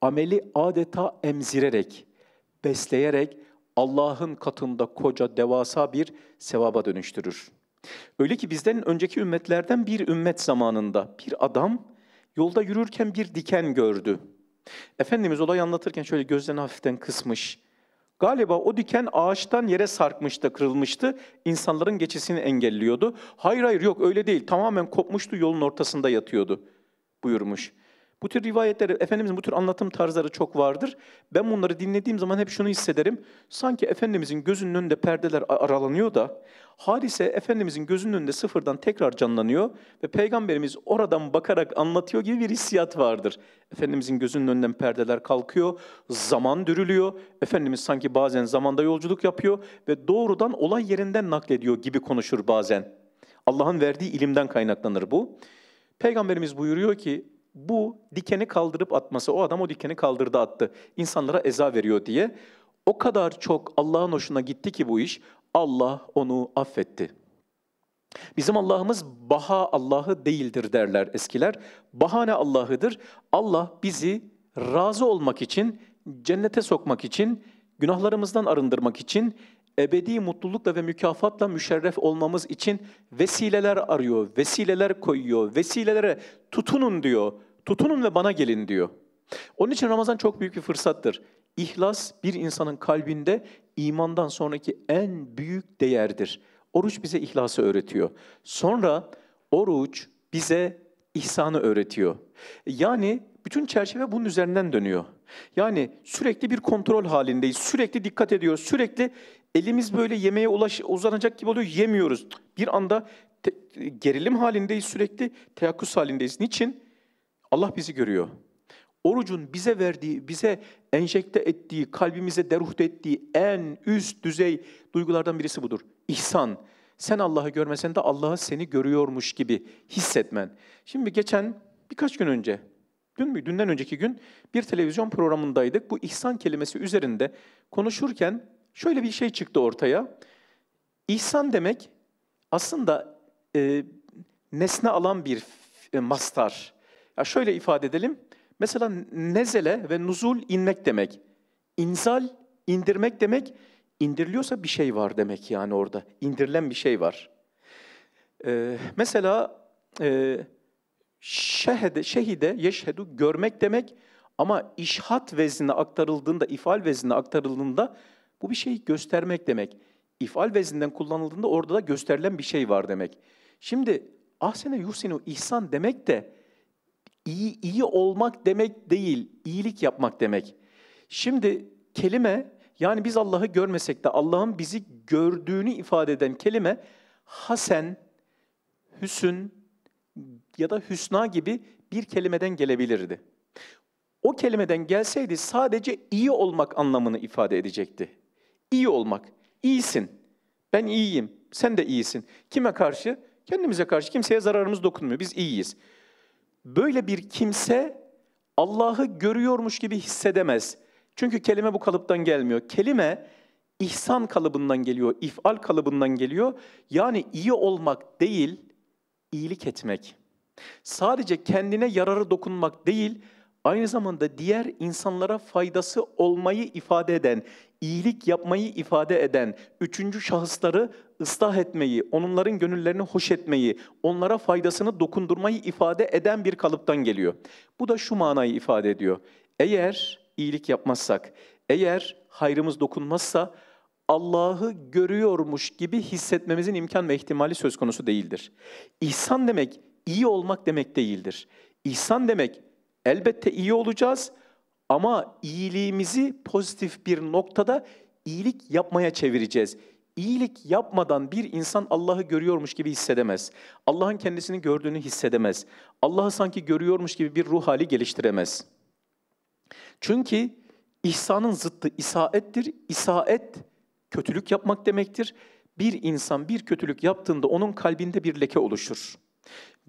ameli adeta emzirerek, besleyerek Allah'ın katında koca, devasa bir sevaba dönüştürür. Öyle ki bizden önceki ümmetlerden bir ümmet zamanında bir adam yolda yürürken bir diken gördü. Efendimiz olayı anlatırken şöyle gözlerini hafiften kısmış. Galiba o diken ağaçtan yere sarkmıştı, kırılmıştı. İnsanların geçişini engelliyordu. Hayır hayır yok öyle değil. Tamamen kopmuştu, yolun ortasında yatıyordu buyurmuş. Bu tür rivayetleri, Efendimizin bu tür anlatım tarzları çok vardır. Ben bunları dinlediğim zaman hep şunu hissederim. Sanki Efendimizin gözünün önünde perdeler aralanıyor da, halise Efendimizin gözünün önünde sıfırdan tekrar canlanıyor ve Peygamberimiz oradan bakarak anlatıyor gibi bir hissiyat vardır. Efendimizin gözünün önünden perdeler kalkıyor, zaman dürülüyor. Efendimiz sanki bazen zamanda yolculuk yapıyor ve doğrudan olay yerinden naklediyor gibi konuşur bazen. Allah'ın verdiği ilimden kaynaklanır bu. Peygamberimiz buyuruyor ki bu dikeni kaldırıp atması, o adam o dikeni kaldırdı attı, insanlara eza veriyor diye. O kadar çok Allah'ın hoşuna gitti ki bu iş, Allah onu affetti. Bizim Allah'ımız baha Allah'ı değildir derler eskiler. Bahane Allah'ıdır. Allah bizi razı olmak için, cennete sokmak için, günahlarımızdan arındırmak için, ebedi mutlulukla ve mükafatla müşerref olmamız için vesileler arıyor, vesileler koyuyor, vesilelere tutunun diyor. Tutunun ve bana gelin diyor. Onun için Ramazan çok büyük bir fırsattır. İhlas bir insanın kalbinde imandan sonraki en büyük değerdir. Oruç bize ihlası öğretiyor. Sonra oruç bize ihsanı öğretiyor. Yani bütün çerçeve bunun üzerinden dönüyor. Yani sürekli bir kontrol halindeyiz, sürekli dikkat ediyoruz, sürekli elimiz böyle yemeğe ulaş, uzanacak gibi oluyor, yemiyoruz. Bir anda te, gerilim halindeyiz sürekli, teyakkuz halindeyiz. Niçin? Allah bizi görüyor. Orucun bize verdiği, bize enjekte ettiği, kalbimize deruhte ettiği en üst düzey duygulardan birisi budur. İhsan. Sen Allah'ı görmesen de Allah'ı seni görüyormuş gibi hissetmen. Şimdi geçen birkaç gün önce, dün mü, dünden önceki gün bir televizyon programındaydık. Bu ihsan kelimesi üzerinde konuşurken şöyle bir şey çıktı ortaya. İhsan demek aslında e, nesne alan bir e, mastar. Ya şöyle ifade edelim. Mesela nezele ve nuzul inmek demek. İnzal indirmek demek. İndiriliyorsa bir şey var demek yani orada. İndirilen bir şey var. Ee, mesela e, şehede, şehide, yeşhedu görmek demek ama işhat veznine aktarıldığında, ifal veznine aktarıldığında bu bir şey göstermek demek. İfal vezinden kullanıldığında orada da gösterilen bir şey var demek. Şimdi ahsene yuhsinu ihsan demek de iyi iyi olmak demek değil, iyilik yapmak demek. Şimdi kelime yani biz Allah'ı görmesek de Allah'ın bizi gördüğünü ifade eden kelime hasen, hüsün ya da hüsna gibi bir kelimeden gelebilirdi. O kelimeden gelseydi sadece iyi olmak anlamını ifade edecekti iyi olmak. İyisin. Ben iyiyim. Sen de iyisin. Kime karşı? Kendimize karşı. Kimseye zararımız dokunmuyor. Biz iyiyiz. Böyle bir kimse Allah'ı görüyormuş gibi hissedemez. Çünkü kelime bu kalıptan gelmiyor. Kelime ihsan kalıbından geliyor, ifal kalıbından geliyor. Yani iyi olmak değil, iyilik etmek. Sadece kendine yararı dokunmak değil, aynı zamanda diğer insanlara faydası olmayı ifade eden iyilik yapmayı ifade eden üçüncü şahısları ıslah etmeyi, onların gönüllerini hoş etmeyi, onlara faydasını dokundurmayı ifade eden bir kalıptan geliyor. Bu da şu manayı ifade ediyor. Eğer iyilik yapmazsak, eğer hayrımız dokunmazsa Allah'ı görüyormuş gibi hissetmemizin imkan ve ihtimali söz konusu değildir. İhsan demek iyi olmak demek değildir. İhsan demek elbette iyi olacağız ama iyiliğimizi pozitif bir noktada iyilik yapmaya çevireceğiz. İyilik yapmadan bir insan Allah'ı görüyormuş gibi hissedemez. Allah'ın kendisini gördüğünü hissedemez. Allah'ı sanki görüyormuş gibi bir ruh hali geliştiremez. Çünkü ihsanın zıttı isaettir. İsaet kötülük yapmak demektir. Bir insan bir kötülük yaptığında onun kalbinde bir leke oluşur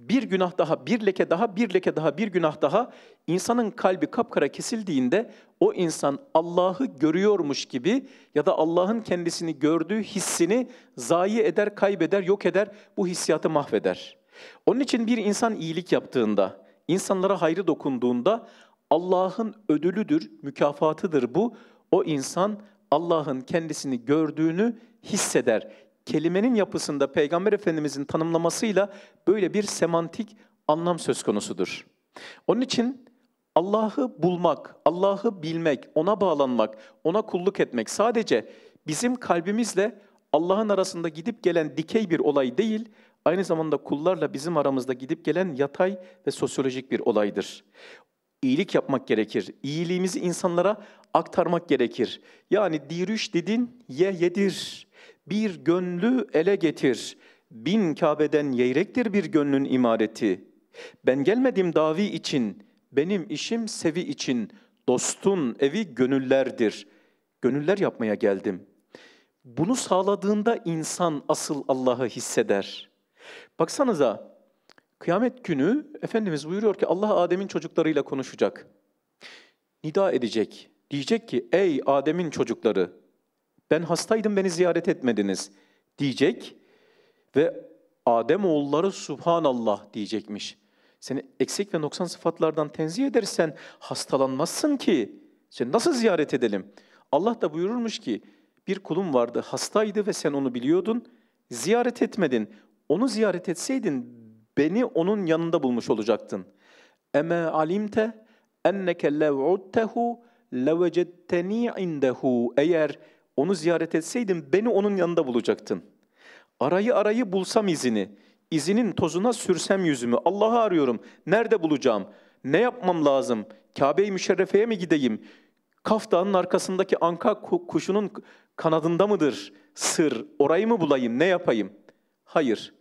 bir günah daha, bir leke daha, bir leke daha, bir günah daha insanın kalbi kapkara kesildiğinde o insan Allah'ı görüyormuş gibi ya da Allah'ın kendisini gördüğü hissini zayi eder, kaybeder, yok eder, bu hissiyatı mahveder. Onun için bir insan iyilik yaptığında, insanlara hayrı dokunduğunda Allah'ın ödülüdür, mükafatıdır bu. O insan Allah'ın kendisini gördüğünü hisseder kelimenin yapısında Peygamber Efendimizin tanımlamasıyla böyle bir semantik anlam söz konusudur. Onun için Allah'ı bulmak, Allah'ı bilmek, ona bağlanmak, ona kulluk etmek sadece bizim kalbimizle Allah'ın arasında gidip gelen dikey bir olay değil, aynı zamanda kullarla bizim aramızda gidip gelen yatay ve sosyolojik bir olaydır. İyilik yapmak gerekir. İyiliğimizi insanlara aktarmak gerekir. Yani dirüş dedin ye yedir bir gönlü ele getir. Bin Kabe'den yeyrektir bir gönlün imareti. Ben gelmedim davi için, benim işim sevi için. Dostun evi gönüllerdir. Gönüller yapmaya geldim. Bunu sağladığında insan asıl Allah'ı hisseder. Baksanıza kıyamet günü Efendimiz buyuruyor ki Allah Adem'in çocuklarıyla konuşacak. Nida edecek. Diyecek ki ey Adem'in çocukları ben hastaydım beni ziyaret etmediniz diyecek ve Adem oğulları subhanallah diyecekmiş. Seni eksik ve noksan sıfatlardan tenzih edersen hastalanmazsın ki. Sen nasıl ziyaret edelim? Allah da buyururmuş ki bir kulum vardı hastaydı ve sen onu biliyordun. Ziyaret etmedin. Onu ziyaret etseydin beni onun yanında bulmuş olacaktın. Eme alimte enneke lev'udtehu levecetteni indehu. Eğer onu ziyaret etseydin beni onun yanında bulacaktın. Arayı arayı bulsam izini, izinin tozuna sürsem yüzümü. Allah'ı arıyorum. Nerede bulacağım? Ne yapmam lazım? Kabe-i Müşerrefe'ye mi gideyim? Kaf Dağı'nın arkasındaki anka kuşunun kanadında mıdır sır? Orayı mı bulayım? Ne yapayım? Hayır.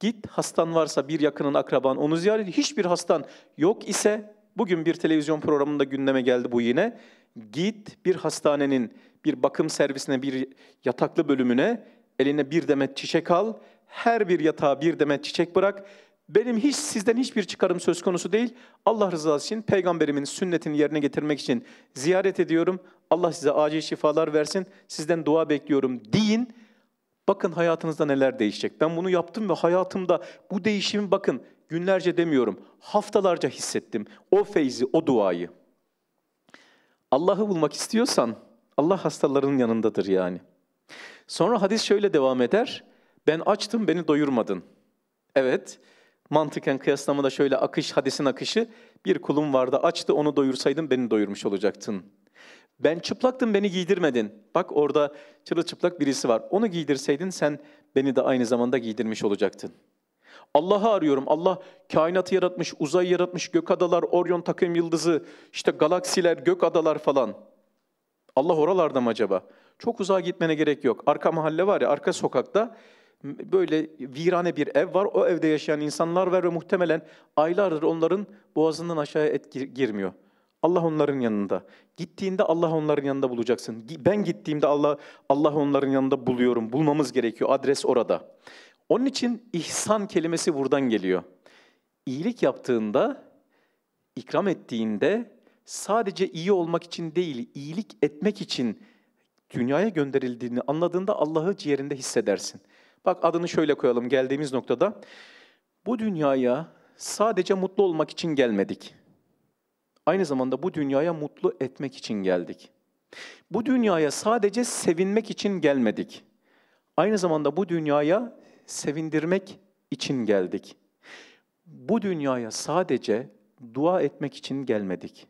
Git hastan varsa bir yakının akraban onu ziyaret. Hiçbir hastan yok ise bugün bir televizyon programında gündeme geldi bu yine. Git bir hastanenin bir bakım servisine, bir yataklı bölümüne eline bir demet çiçek al, her bir yatağa bir demet çiçek bırak. Benim hiç sizden hiçbir çıkarım söz konusu değil. Allah rızası için peygamberimin sünnetini yerine getirmek için ziyaret ediyorum. Allah size acil şifalar versin. Sizden dua bekliyorum deyin. Bakın hayatınızda neler değişecek. Ben bunu yaptım ve hayatımda bu değişimi bakın günlerce demiyorum. Haftalarca hissettim o feyzi, o duayı. Allah'ı bulmak istiyorsan Allah hastaların yanındadır yani. Sonra hadis şöyle devam eder. Ben açtım beni doyurmadın. Evet mantıken kıyaslamada şöyle akış hadisin akışı bir kulum vardı açtı onu doyursaydın beni doyurmuş olacaktın. Ben çıplaktım beni giydirmedin. Bak orada çıplak birisi var. Onu giydirseydin sen beni de aynı zamanda giydirmiş olacaktın. Allah'ı arıyorum. Allah kainatı yaratmış, uzay yaratmış, gök adalar, Orion takım yıldızı, işte galaksiler, gök adalar falan. Allah oralarda mı acaba? Çok uzağa gitmene gerek yok. Arka mahalle var ya, arka sokakta böyle virane bir ev var. O evde yaşayan insanlar var ve muhtemelen aylardır onların boğazından aşağıya et girmiyor. Allah onların yanında. Gittiğinde Allah onların yanında bulacaksın. Ben gittiğimde Allah Allah onların yanında buluyorum. Bulmamız gerekiyor. Adres orada. Onun için ihsan kelimesi buradan geliyor. İyilik yaptığında, ikram ettiğinde sadece iyi olmak için değil, iyilik etmek için dünyaya gönderildiğini anladığında Allah'ı ciğerinde hissedersin. Bak adını şöyle koyalım geldiğimiz noktada. Bu dünyaya sadece mutlu olmak için gelmedik. Aynı zamanda bu dünyaya mutlu etmek için geldik. Bu dünyaya sadece sevinmek için gelmedik. Aynı zamanda bu dünyaya sevindirmek için geldik. Bu dünyaya sadece dua etmek için gelmedik.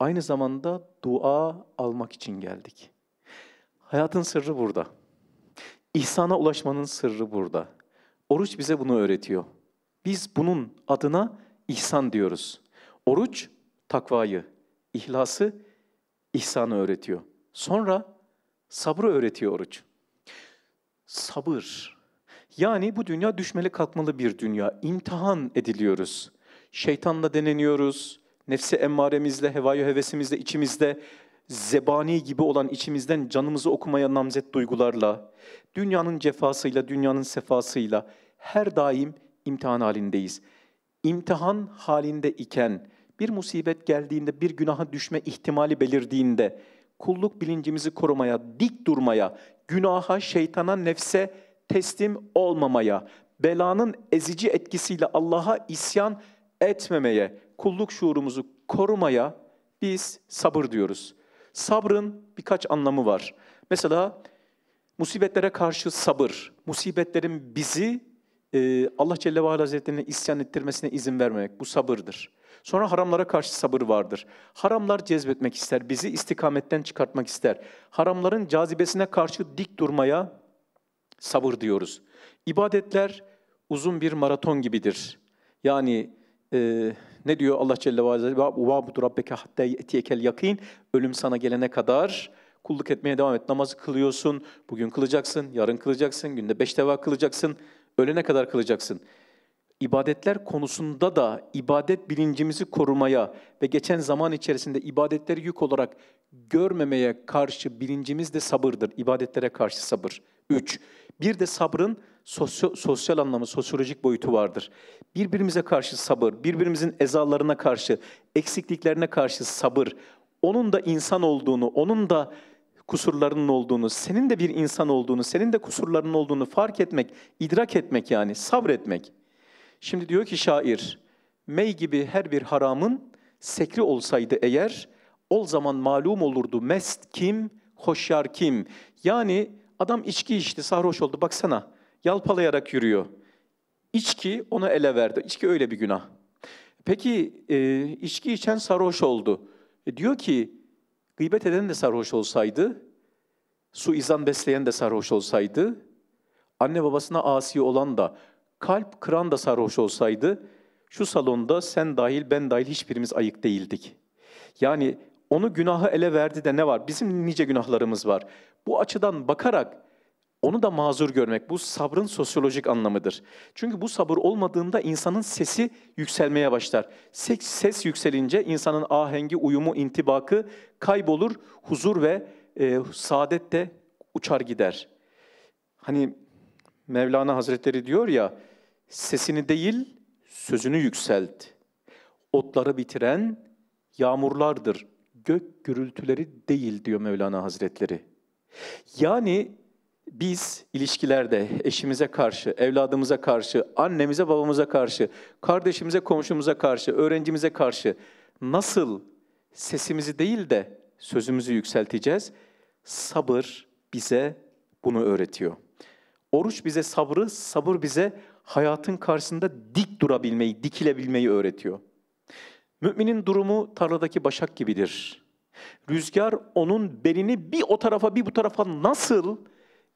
Aynı zamanda dua almak için geldik. Hayatın sırrı burada. İhsana ulaşmanın sırrı burada. Oruç bize bunu öğretiyor. Biz bunun adına ihsan diyoruz. Oruç takvayı, ihlası, ihsanı öğretiyor. Sonra sabrı öğretiyor oruç. Sabır. Yani bu dünya düşmeli kalkmalı bir dünya. İmtihan ediliyoruz. Şeytanla deneniyoruz, nefsi emmaremizle, hevayı hevesimizle, içimizde zebani gibi olan içimizden canımızı okumaya namzet duygularla, dünyanın cefasıyla, dünyanın sefasıyla her daim imtihan halindeyiz. İmtihan halinde iken, bir musibet geldiğinde, bir günaha düşme ihtimali belirdiğinde, kulluk bilincimizi korumaya, dik durmaya, günaha, şeytana, nefse teslim olmamaya, belanın ezici etkisiyle Allah'a isyan etmemeye, kulluk şuurumuzu korumaya biz sabır diyoruz. Sabrın birkaç anlamı var. Mesela musibetlere karşı sabır, musibetlerin bizi e, Allah Celle ve Ala Hazretleri'ne isyan ettirmesine izin vermemek bu sabırdır. Sonra haramlara karşı sabır vardır. Haramlar cezbetmek ister, bizi istikametten çıkartmak ister. Haramların cazibesine karşı dik durmaya sabır diyoruz. İbadetler uzun bir maraton gibidir. Yani e, ne diyor Allah Celle ve Aleyhi budur رَبَّكَ حَتَّى يَتِيَكَ yakin Ölüm sana gelene kadar kulluk etmeye devam et. Namazı kılıyorsun, bugün kılacaksın, yarın kılacaksın, günde beş deva kılacaksın, ölene kadar kılacaksın. İbadetler konusunda da ibadet bilincimizi korumaya ve geçen zaman içerisinde ibadetleri yük olarak görmemeye karşı bilincimiz de sabırdır. İbadetlere karşı sabır. Üç, bir de sabrın sosyo, sosyal anlamı, sosyolojik boyutu vardır. Birbirimize karşı sabır, birbirimizin ezalarına karşı, eksikliklerine karşı sabır, onun da insan olduğunu, onun da kusurlarının olduğunu, senin de bir insan olduğunu, senin de kusurlarının olduğunu fark etmek, idrak etmek yani, sabretmek. Şimdi diyor ki şair, mey gibi her bir haramın sekri olsaydı eğer, ol zaman malum olurdu mest kim, hoşyar kim. Yani adam içki içti, sarhoş oldu baksana yalpalayarak yürüyor. İçki onu ele verdi. İçki öyle bir günah. Peki e, içki içen sarhoş oldu. E, diyor ki gıybet eden de sarhoş olsaydı, su izan besleyen de sarhoş olsaydı, anne babasına asi olan da, kalp kıran da sarhoş olsaydı, şu salonda sen dahil ben dahil hiçbirimiz ayık değildik. Yani onu günahı ele verdi de ne var? Bizim nice günahlarımız var. Bu açıdan bakarak onu da mazur görmek bu sabrın sosyolojik anlamıdır. Çünkü bu sabır olmadığında insanın sesi yükselmeye başlar. Ses, ses yükselince insanın ahengi, uyumu, intibakı kaybolur, huzur ve e, saadet de uçar gider. Hani Mevlana Hazretleri diyor ya, sesini değil sözünü yükselt. Otları bitiren yağmurlardır, gök gürültüleri değil diyor Mevlana Hazretleri. Yani biz ilişkilerde eşimize karşı, evladımıza karşı, annemize, babamıza karşı, kardeşimize, komşumuza karşı, öğrencimize karşı nasıl sesimizi değil de sözümüzü yükselteceğiz? Sabır bize bunu öğretiyor. Oruç bize sabrı, sabır bize hayatın karşısında dik durabilmeyi, dikilebilmeyi öğretiyor. Müminin durumu tarladaki başak gibidir. Rüzgar onun belini bir o tarafa bir bu tarafa nasıl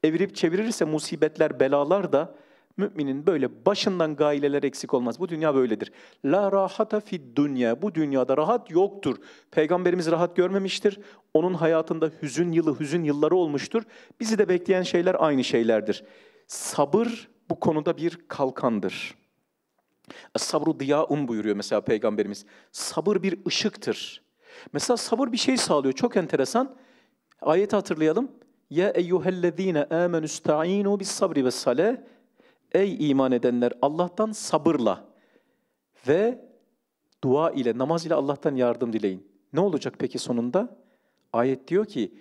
evirip çevirirse musibetler, belalar da müminin böyle başından gaileler eksik olmaz. Bu dünya böyledir. La rahata fid dünya. Bu dünyada rahat yoktur. Peygamberimiz rahat görmemiştir. Onun hayatında hüzün yılı, hüzün yılları olmuştur. Bizi de bekleyen şeyler aynı şeylerdir. Sabır bu konuda bir kalkandır. Sabru diyaun buyuruyor mesela Peygamberimiz. Sabır bir ışıktır. Mesela sabır bir şey sağlıyor. Çok enteresan. Ayeti hatırlayalım. Ya eyyühellezine amenü sta'inu bis sabri ve sale. Ey iman edenler Allah'tan sabırla ve dua ile, namaz ile Allah'tan yardım dileyin. Ne olacak peki sonunda? Ayet diyor ki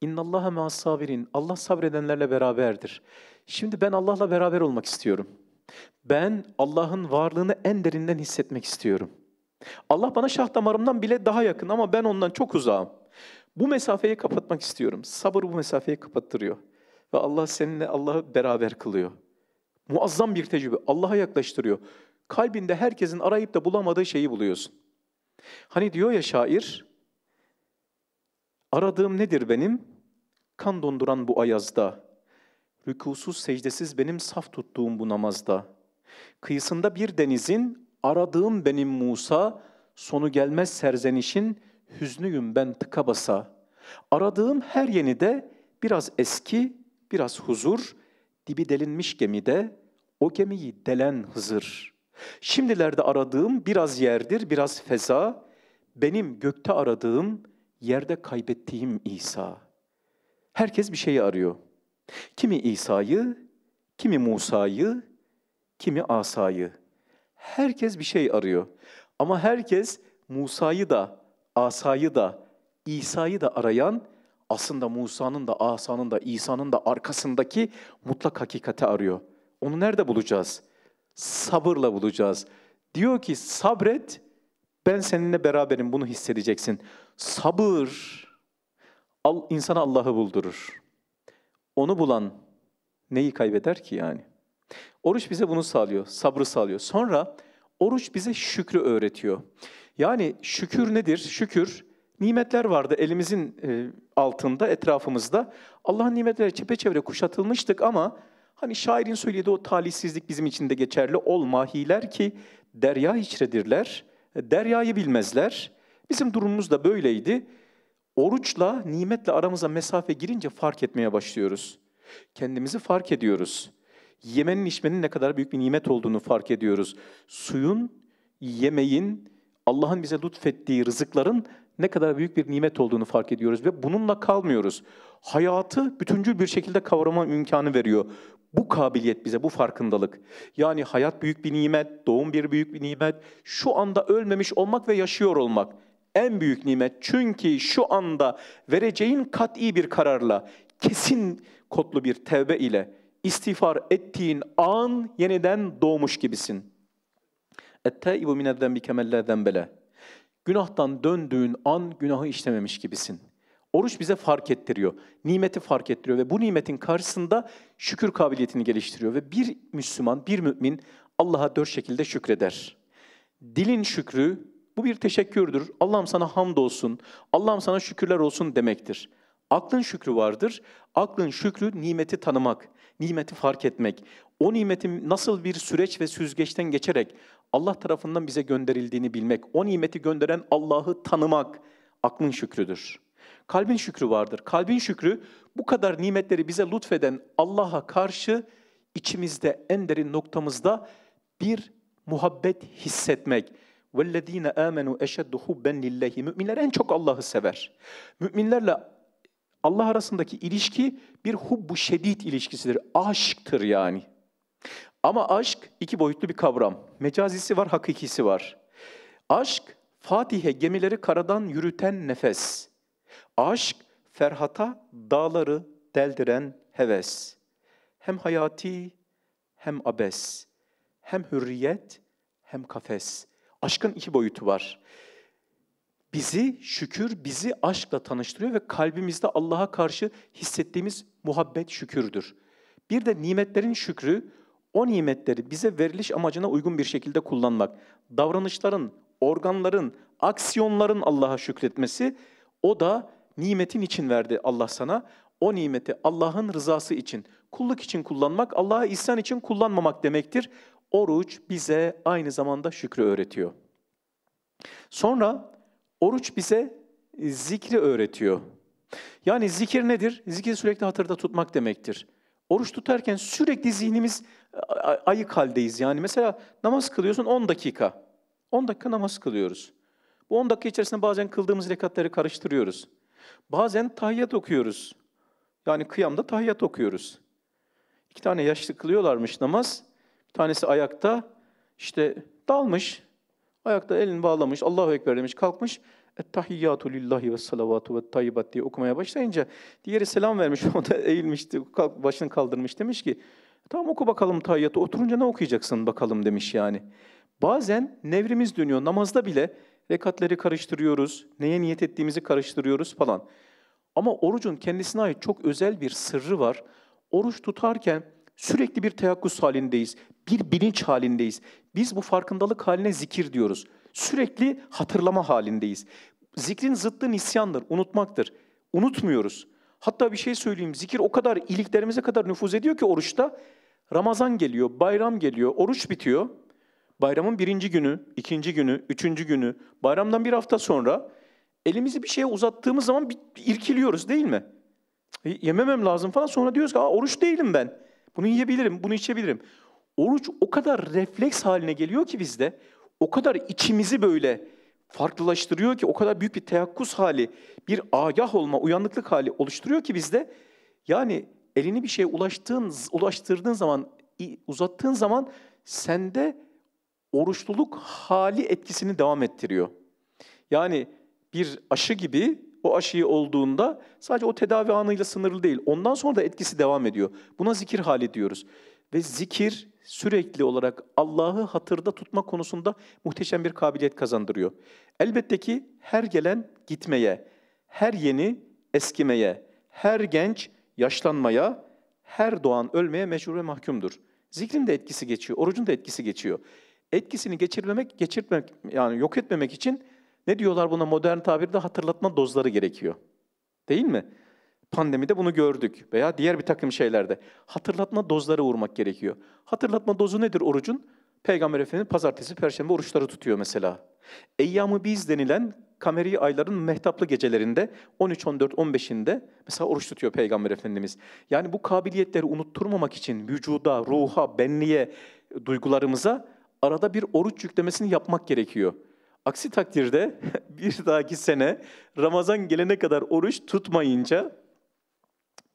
İnnallaha ma'as sabirin. Allah sabredenlerle beraberdir. Şimdi ben Allah'la beraber olmak istiyorum. Ben Allah'ın varlığını en derinden hissetmek istiyorum. Allah bana şah damarımdan bile daha yakın ama ben ondan çok uzağım. Bu mesafeyi kapatmak istiyorum. Sabır bu mesafeyi kapattırıyor. Ve Allah seninle Allah'ı beraber kılıyor. Muazzam bir tecrübe. Allah'a yaklaştırıyor. Kalbinde herkesin arayıp da bulamadığı şeyi buluyorsun. Hani diyor ya şair, aradığım nedir benim? Kan donduran bu ayazda. Rükusuz secdesiz benim saf tuttuğum bu namazda. Kıyısında bir denizin, aradığım benim Musa, sonu gelmez serzenişin, hüznüyüm ben tıka basa. Aradığım her yeni de biraz eski, biraz huzur, dibi delinmiş gemide, o gemiyi delen Hızır. Şimdilerde aradığım biraz yerdir, biraz feza, benim gökte aradığım, yerde kaybettiğim İsa. Herkes bir şeyi arıyor. Kimi İsa'yı, kimi Musa'yı, kimi Asa'yı. Herkes bir şey arıyor. Ama herkes Musa'yı da, asayı da İsa'yı da arayan aslında Musa'nın da Asa'nın da İsa'nın da arkasındaki mutlak hakikati arıyor. Onu nerede bulacağız? Sabırla bulacağız. Diyor ki sabret ben seninle beraberim bunu hissedeceksin. Sabır al, insana Allah'ı buldurur. Onu bulan neyi kaybeder ki yani? Oruç bize bunu sağlıyor, sabrı sağlıyor. Sonra Oruç bize şükrü öğretiyor. Yani şükür nedir? Şükür nimetler vardı elimizin e, altında, etrafımızda. Allah'ın nimetleri çepeçevre kuşatılmıştık ama hani şairin söylediği o talihsizlik bizim için de geçerli ol mahiler ki derya içredirler, e, deryayı bilmezler. Bizim durumumuz da böyleydi. Oruçla, nimetle aramıza mesafe girince fark etmeye başlıyoruz. Kendimizi fark ediyoruz yemenin içmenin ne kadar büyük bir nimet olduğunu fark ediyoruz. Suyun, yemeğin, Allah'ın bize lütfettiği rızıkların ne kadar büyük bir nimet olduğunu fark ediyoruz ve bununla kalmıyoruz. Hayatı bütüncül bir şekilde kavrama imkanı veriyor. Bu kabiliyet bize, bu farkındalık. Yani hayat büyük bir nimet, doğum bir büyük bir nimet, şu anda ölmemiş olmak ve yaşıyor olmak en büyük nimet. Çünkü şu anda vereceğin kat'i bir kararla, kesin kodlu bir tevbe ile istiğfar ettiğin an yeniden doğmuş gibisin. اَتَّائِبُ مِنَ الذَّنْبِ كَمَلَّا ذَنْبَلَا Günahtan döndüğün an günahı işlememiş gibisin. Oruç bize fark ettiriyor. Nimeti fark ettiriyor ve bu nimetin karşısında şükür kabiliyetini geliştiriyor. Ve bir Müslüman, bir mümin Allah'a dört şekilde şükreder. Dilin şükrü, bu bir teşekkürdür. Allah'ım sana hamd olsun, Allah'ım sana şükürler olsun demektir. Aklın şükrü vardır. Aklın şükrü nimeti tanımak nimeti fark etmek, o nimetin nasıl bir süreç ve süzgeçten geçerek Allah tarafından bize gönderildiğini bilmek, o nimeti gönderen Allah'ı tanımak aklın şükrüdür. Kalbin şükrü vardır. Kalbin şükrü bu kadar nimetleri bize lütfeden Allah'a karşı içimizde en derin noktamızda bir muhabbet hissetmek. وَالَّذ۪ينَ آمَنُوا اَشَدُّ حُبَّنْ لِلّٰهِ Müminler en çok Allah'ı sever. Müminlerle Allah arasındaki ilişki bir hubbu şedid ilişkisidir. Aşktır yani. Ama aşk iki boyutlu bir kavram. Mecazisi var, hakikisi var. Aşk, Fatih'e gemileri karadan yürüten nefes. Aşk, Ferhat'a dağları deldiren heves. Hem hayati hem abes, hem hürriyet hem kafes. Aşkın iki boyutu var bizi şükür, bizi aşkla tanıştırıyor ve kalbimizde Allah'a karşı hissettiğimiz muhabbet şükürdür. Bir de nimetlerin şükrü, o nimetleri bize veriliş amacına uygun bir şekilde kullanmak. Davranışların, organların, aksiyonların Allah'a şükretmesi, o da nimetin için verdi Allah sana. O nimeti Allah'ın rızası için, kulluk için kullanmak, Allah'a isyan için kullanmamak demektir. Oruç bize aynı zamanda şükrü öğretiyor. Sonra Oruç bize e, zikri öğretiyor. Yani zikir nedir? Zikir sürekli hatırda tutmak demektir. Oruç tutarken sürekli zihnimiz e, ayık haldeyiz. Yani mesela namaz kılıyorsun 10 dakika. 10 dakika namaz kılıyoruz. Bu 10 dakika içerisinde bazen kıldığımız rekatları karıştırıyoruz. Bazen tahiyyat okuyoruz. Yani kıyamda tahiyyat okuyoruz. İki tane yaşlı kılıyorlarmış namaz. Bir tanesi ayakta işte dalmış. Ayakta elini bağlamış, Allahu Ekber demiş, kalkmış. Ettahiyyatu lillahi ve salavatu ve tayyibat diye okumaya başlayınca diğeri selam vermiş, o da eğilmişti, başını kaldırmış demiş ki tamam oku bakalım tahiyyatı, oturunca ne okuyacaksın bakalım demiş yani. Bazen nevrimiz dönüyor, namazda bile rekatleri karıştırıyoruz, neye niyet ettiğimizi karıştırıyoruz falan. Ama orucun kendisine ait çok özel bir sırrı var. Oruç tutarken sürekli bir teyakkuz halindeyiz bir bilinç halindeyiz. Biz bu farkındalık haline zikir diyoruz. Sürekli hatırlama halindeyiz. Zikrin zıttı nisyandır, unutmaktır. Unutmuyoruz. Hatta bir şey söyleyeyim, zikir o kadar iliklerimize kadar nüfuz ediyor ki oruçta. Ramazan geliyor, bayram geliyor, oruç bitiyor. Bayramın birinci günü, ikinci günü, üçüncü günü, bayramdan bir hafta sonra elimizi bir şeye uzattığımız zaman bir, bir irkiliyoruz değil mi? Yememem lazım falan sonra diyoruz ki Aa, oruç değilim ben. Bunu yiyebilirim, bunu içebilirim. Oruç o kadar refleks haline geliyor ki bizde, o kadar içimizi böyle farklılaştırıyor ki, o kadar büyük bir teyakkuz hali, bir agah olma, uyanıklık hali oluşturuyor ki bizde. Yani elini bir şeye ulaştığın, ulaştırdığın zaman, uzattığın zaman sende oruçluluk hali etkisini devam ettiriyor. Yani bir aşı gibi o aşıyı olduğunda sadece o tedavi anıyla sınırlı değil. Ondan sonra da etkisi devam ediyor. Buna zikir hali diyoruz. Ve zikir sürekli olarak Allah'ı hatırda tutma konusunda muhteşem bir kabiliyet kazandırıyor. Elbette ki her gelen gitmeye, her yeni eskimeye, her genç yaşlanmaya, her doğan ölmeye mecbur ve mahkumdur. Zikrin de etkisi geçiyor, orucun da etkisi geçiyor. Etkisini geçirmemek, geçirtmek yani yok etmemek için ne diyorlar buna modern tabirde hatırlatma dozları gerekiyor. Değil mi? pandemide bunu gördük veya diğer bir takım şeylerde. Hatırlatma dozları vurmak gerekiyor. Hatırlatma dozu nedir orucun? Peygamber Efendimiz pazartesi, perşembe oruçları tutuyor mesela. Eyyamı biz denilen kameri ayların mehtaplı gecelerinde 13, 14, 15'inde mesela oruç tutuyor Peygamber Efendimiz. Yani bu kabiliyetleri unutturmamak için vücuda, ruha, benliğe, duygularımıza arada bir oruç yüklemesini yapmak gerekiyor. Aksi takdirde bir dahaki sene Ramazan gelene kadar oruç tutmayınca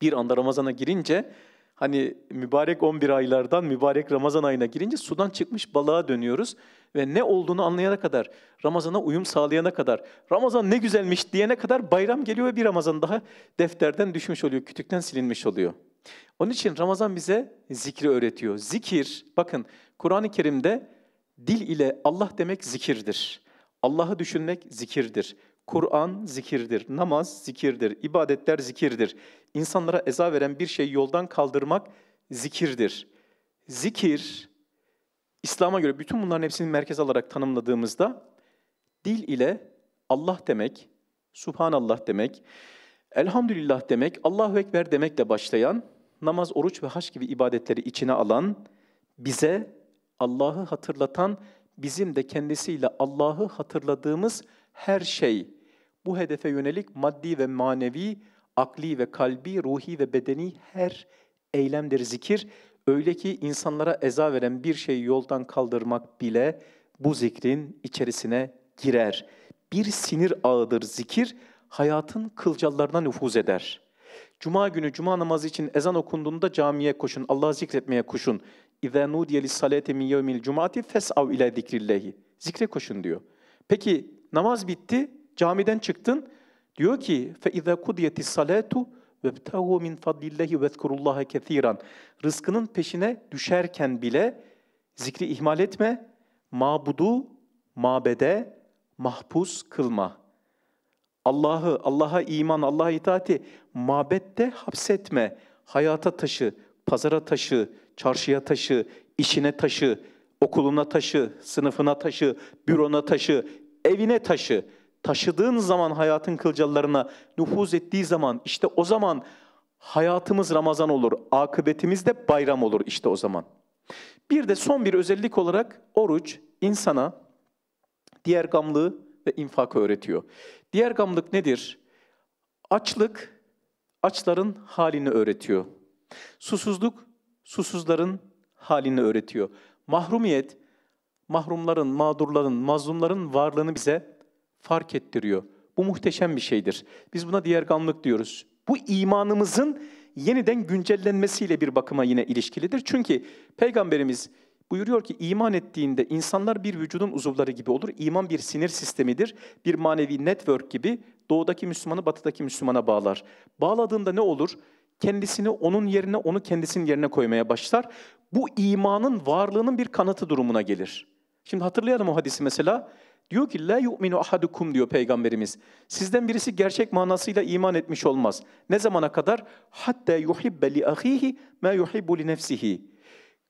bir anda Ramazan'a girince hani mübarek 11 aylardan mübarek Ramazan ayına girince sudan çıkmış balığa dönüyoruz ve ne olduğunu anlayana kadar, Ramazan'a uyum sağlayana kadar, Ramazan ne güzelmiş diyene kadar bayram geliyor ve bir Ramazan daha defterden düşmüş oluyor, kütükten silinmiş oluyor. Onun için Ramazan bize zikri öğretiyor. Zikir, bakın Kur'an-ı Kerim'de dil ile Allah demek zikirdir. Allah'ı düşünmek zikirdir. Kur'an zikirdir, namaz zikirdir, ibadetler zikirdir. İnsanlara eza veren bir şeyi yoldan kaldırmak zikirdir. Zikir, İslam'a göre bütün bunların hepsini merkez alarak tanımladığımızda dil ile Allah demek, Subhanallah demek, Elhamdülillah demek, Allahu Ekber demekle başlayan, namaz, oruç ve haç gibi ibadetleri içine alan, bize Allah'ı hatırlatan, bizim de kendisiyle Allah'ı hatırladığımız her şey bu hedefe yönelik maddi ve manevi, akli ve kalbi, ruhi ve bedeni her eylemdir zikir. Öyle ki insanlara eza veren bir şeyi yoldan kaldırmak bile bu zikrin içerisine girer. Bir sinir ağıdır zikir, hayatın kılcallarına nüfuz eder. Cuma günü cuma namazı için ezan okunduğunda camiye koşun, Allah'ı zikretmeye koşun. İza nudiye lis-salati min yevmil cumati fes'av ile zikrillahi. Zikre koşun diyor. Peki namaz bitti, Camiden çıktın. Diyor ki فَاِذَا قُدِيَتِ السَّلَاتُ وَبْتَغُوا مِنْ min اللّٰهِ وَذْكُرُ اللّٰهَ كَثِيرًا Rızkının peşine düşerken bile zikri ihmal etme, mabudu, mabede, mahpus kılma. Allah'ı, Allah'a iman, Allah'a itaati mabette hapsetme, hayata taşı, pazara taşı, çarşıya taşı, işine taşı, okuluna taşı, sınıfına taşı, bürona taşı, evine taşı taşıdığın zaman hayatın kılcallarına nüfuz ettiği zaman işte o zaman hayatımız Ramazan olur, akıbetimiz de bayram olur işte o zaman. Bir de son bir özellik olarak oruç insana diğer gamlığı ve infakı öğretiyor. Diğer gamlık nedir? Açlık açların halini öğretiyor. Susuzluk susuzların halini öğretiyor. Mahrumiyet mahrumların, mağdurların, mazlumların varlığını bize fark ettiriyor. Bu muhteşem bir şeydir. Biz buna diğergamlık diyoruz. Bu imanımızın yeniden güncellenmesiyle bir bakıma yine ilişkilidir. Çünkü Peygamberimiz buyuruyor ki iman ettiğinde insanlar bir vücudun uzuvları gibi olur. İman bir sinir sistemidir. Bir manevi network gibi doğudaki Müslümanı batıdaki Müslümana bağlar. Bağladığında ne olur? Kendisini onun yerine, onu kendisinin yerine koymaya başlar. Bu imanın varlığının bir kanıtı durumuna gelir. Şimdi hatırlayalım o hadisi mesela. Diyor ki la yu'minu ahadukum diyor peygamberimiz. Sizden birisi gerçek manasıyla iman etmiş olmaz. Ne zamana kadar? Hatta yuhibbe li ahihi ma yuhibbu li nefsihi.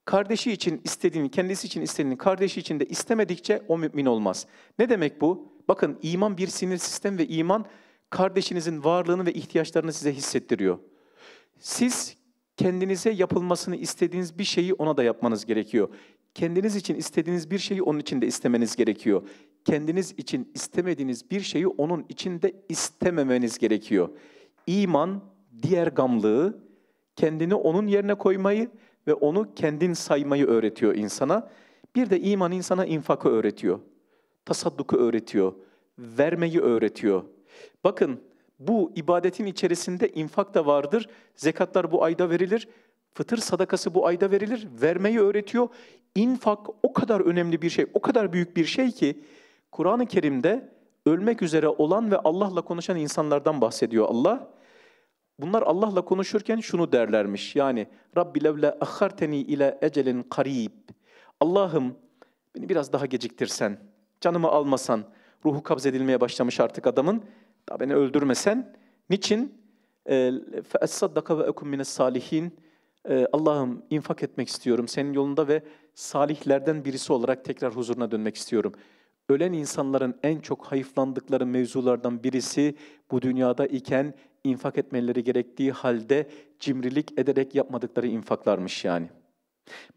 Kardeşi için istediğini, kendisi için istediğini, kardeşi için de istemedikçe o mümin olmaz. Ne demek bu? Bakın iman bir sinir sistem ve iman kardeşinizin varlığını ve ihtiyaçlarını size hissettiriyor. Siz kendinize yapılmasını istediğiniz bir şeyi ona da yapmanız gerekiyor. Kendiniz için istediğiniz bir şeyi onun için de istemeniz gerekiyor kendiniz için istemediğiniz bir şeyi onun içinde istememeniz gerekiyor. İman diğer gamlığı, kendini onun yerine koymayı ve onu kendin saymayı öğretiyor insana. Bir de iman insana infakı öğretiyor. Tasadduku öğretiyor. Vermeyi öğretiyor. Bakın bu ibadetin içerisinde infak da vardır. Zekatlar bu ayda verilir. Fıtır sadakası bu ayda verilir. Vermeyi öğretiyor. İnfak o kadar önemli bir şey, o kadar büyük bir şey ki Kur'an-ı Kerim'de ölmek üzere olan ve Allah'la konuşan insanlardan bahsediyor Allah. Bunlar Allah'la konuşurken şunu derlermiş. Yani Rabbi levle akharteni ile ecelin karib. Allah'ım beni biraz daha geciktirsen, canımı almasan, ruhu kabzedilmeye başlamış artık adamın. Daha beni öldürmesen. Niçin? فَاَسَّدَّقَ ve اَكُمْ مِنَ salihin. Allah'ım infak etmek istiyorum senin yolunda ve salihlerden birisi olarak tekrar huzuruna dönmek istiyorum.'' ölen insanların en çok hayıflandıkları mevzulardan birisi bu dünyada iken infak etmeleri gerektiği halde cimrilik ederek yapmadıkları infaklarmış yani.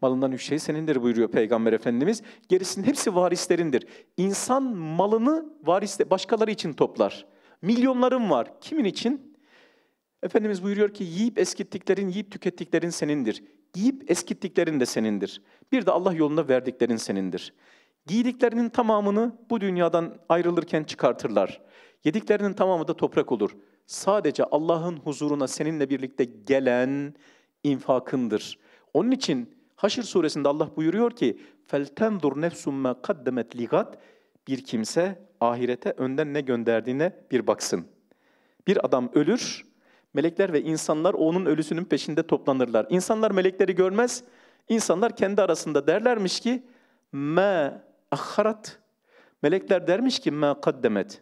Malından üç şey senindir buyuruyor Peygamber Efendimiz. Gerisinin hepsi varislerindir. İnsan malını varisle başkaları için toplar. Milyonların var. Kimin için? Efendimiz buyuruyor ki yiyip eskittiklerin, yiyip tükettiklerin senindir. Yiyip eskittiklerin de senindir. Bir de Allah yolunda verdiklerin senindir. Giydiklerinin tamamını bu dünyadan ayrılırken çıkartırlar. Yediklerinin tamamı da toprak olur. Sadece Allah'ın huzuruna seninle birlikte gelen infakındır. Onun için Haşr suresinde Allah buyuruyor ki فَلْتَنْظُرْ نَفْسُمْ مَا قَدَّمَتْ لِغَدْ Bir kimse ahirete önden ne gönderdiğine bir baksın. Bir adam ölür, melekler ve insanlar onun ölüsünün peşinde toplanırlar. İnsanlar melekleri görmez, insanlar kendi arasında derlermiş ki مَا akharat. Melekler dermiş ki ma kaddemet.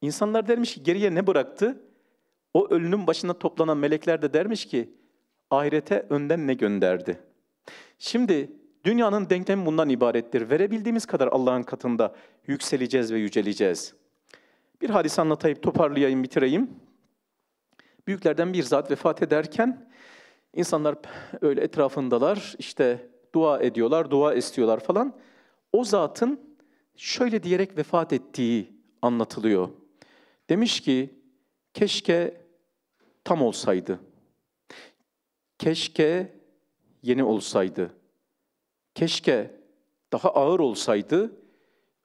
İnsanlar dermiş ki geriye ne bıraktı? O ölünün başına toplanan melekler de dermiş ki ahirete önden ne gönderdi? Şimdi dünyanın denklemi bundan ibarettir. Verebildiğimiz kadar Allah'ın katında yükseleceğiz ve yüceleceğiz. Bir hadis anlatayım, toparlayayım, bitireyim. Büyüklerden bir zat vefat ederken insanlar öyle etrafındalar, işte dua ediyorlar, dua istiyorlar falan o zatın şöyle diyerek vefat ettiği anlatılıyor. Demiş ki keşke tam olsaydı. Keşke yeni olsaydı. Keşke daha ağır olsaydı.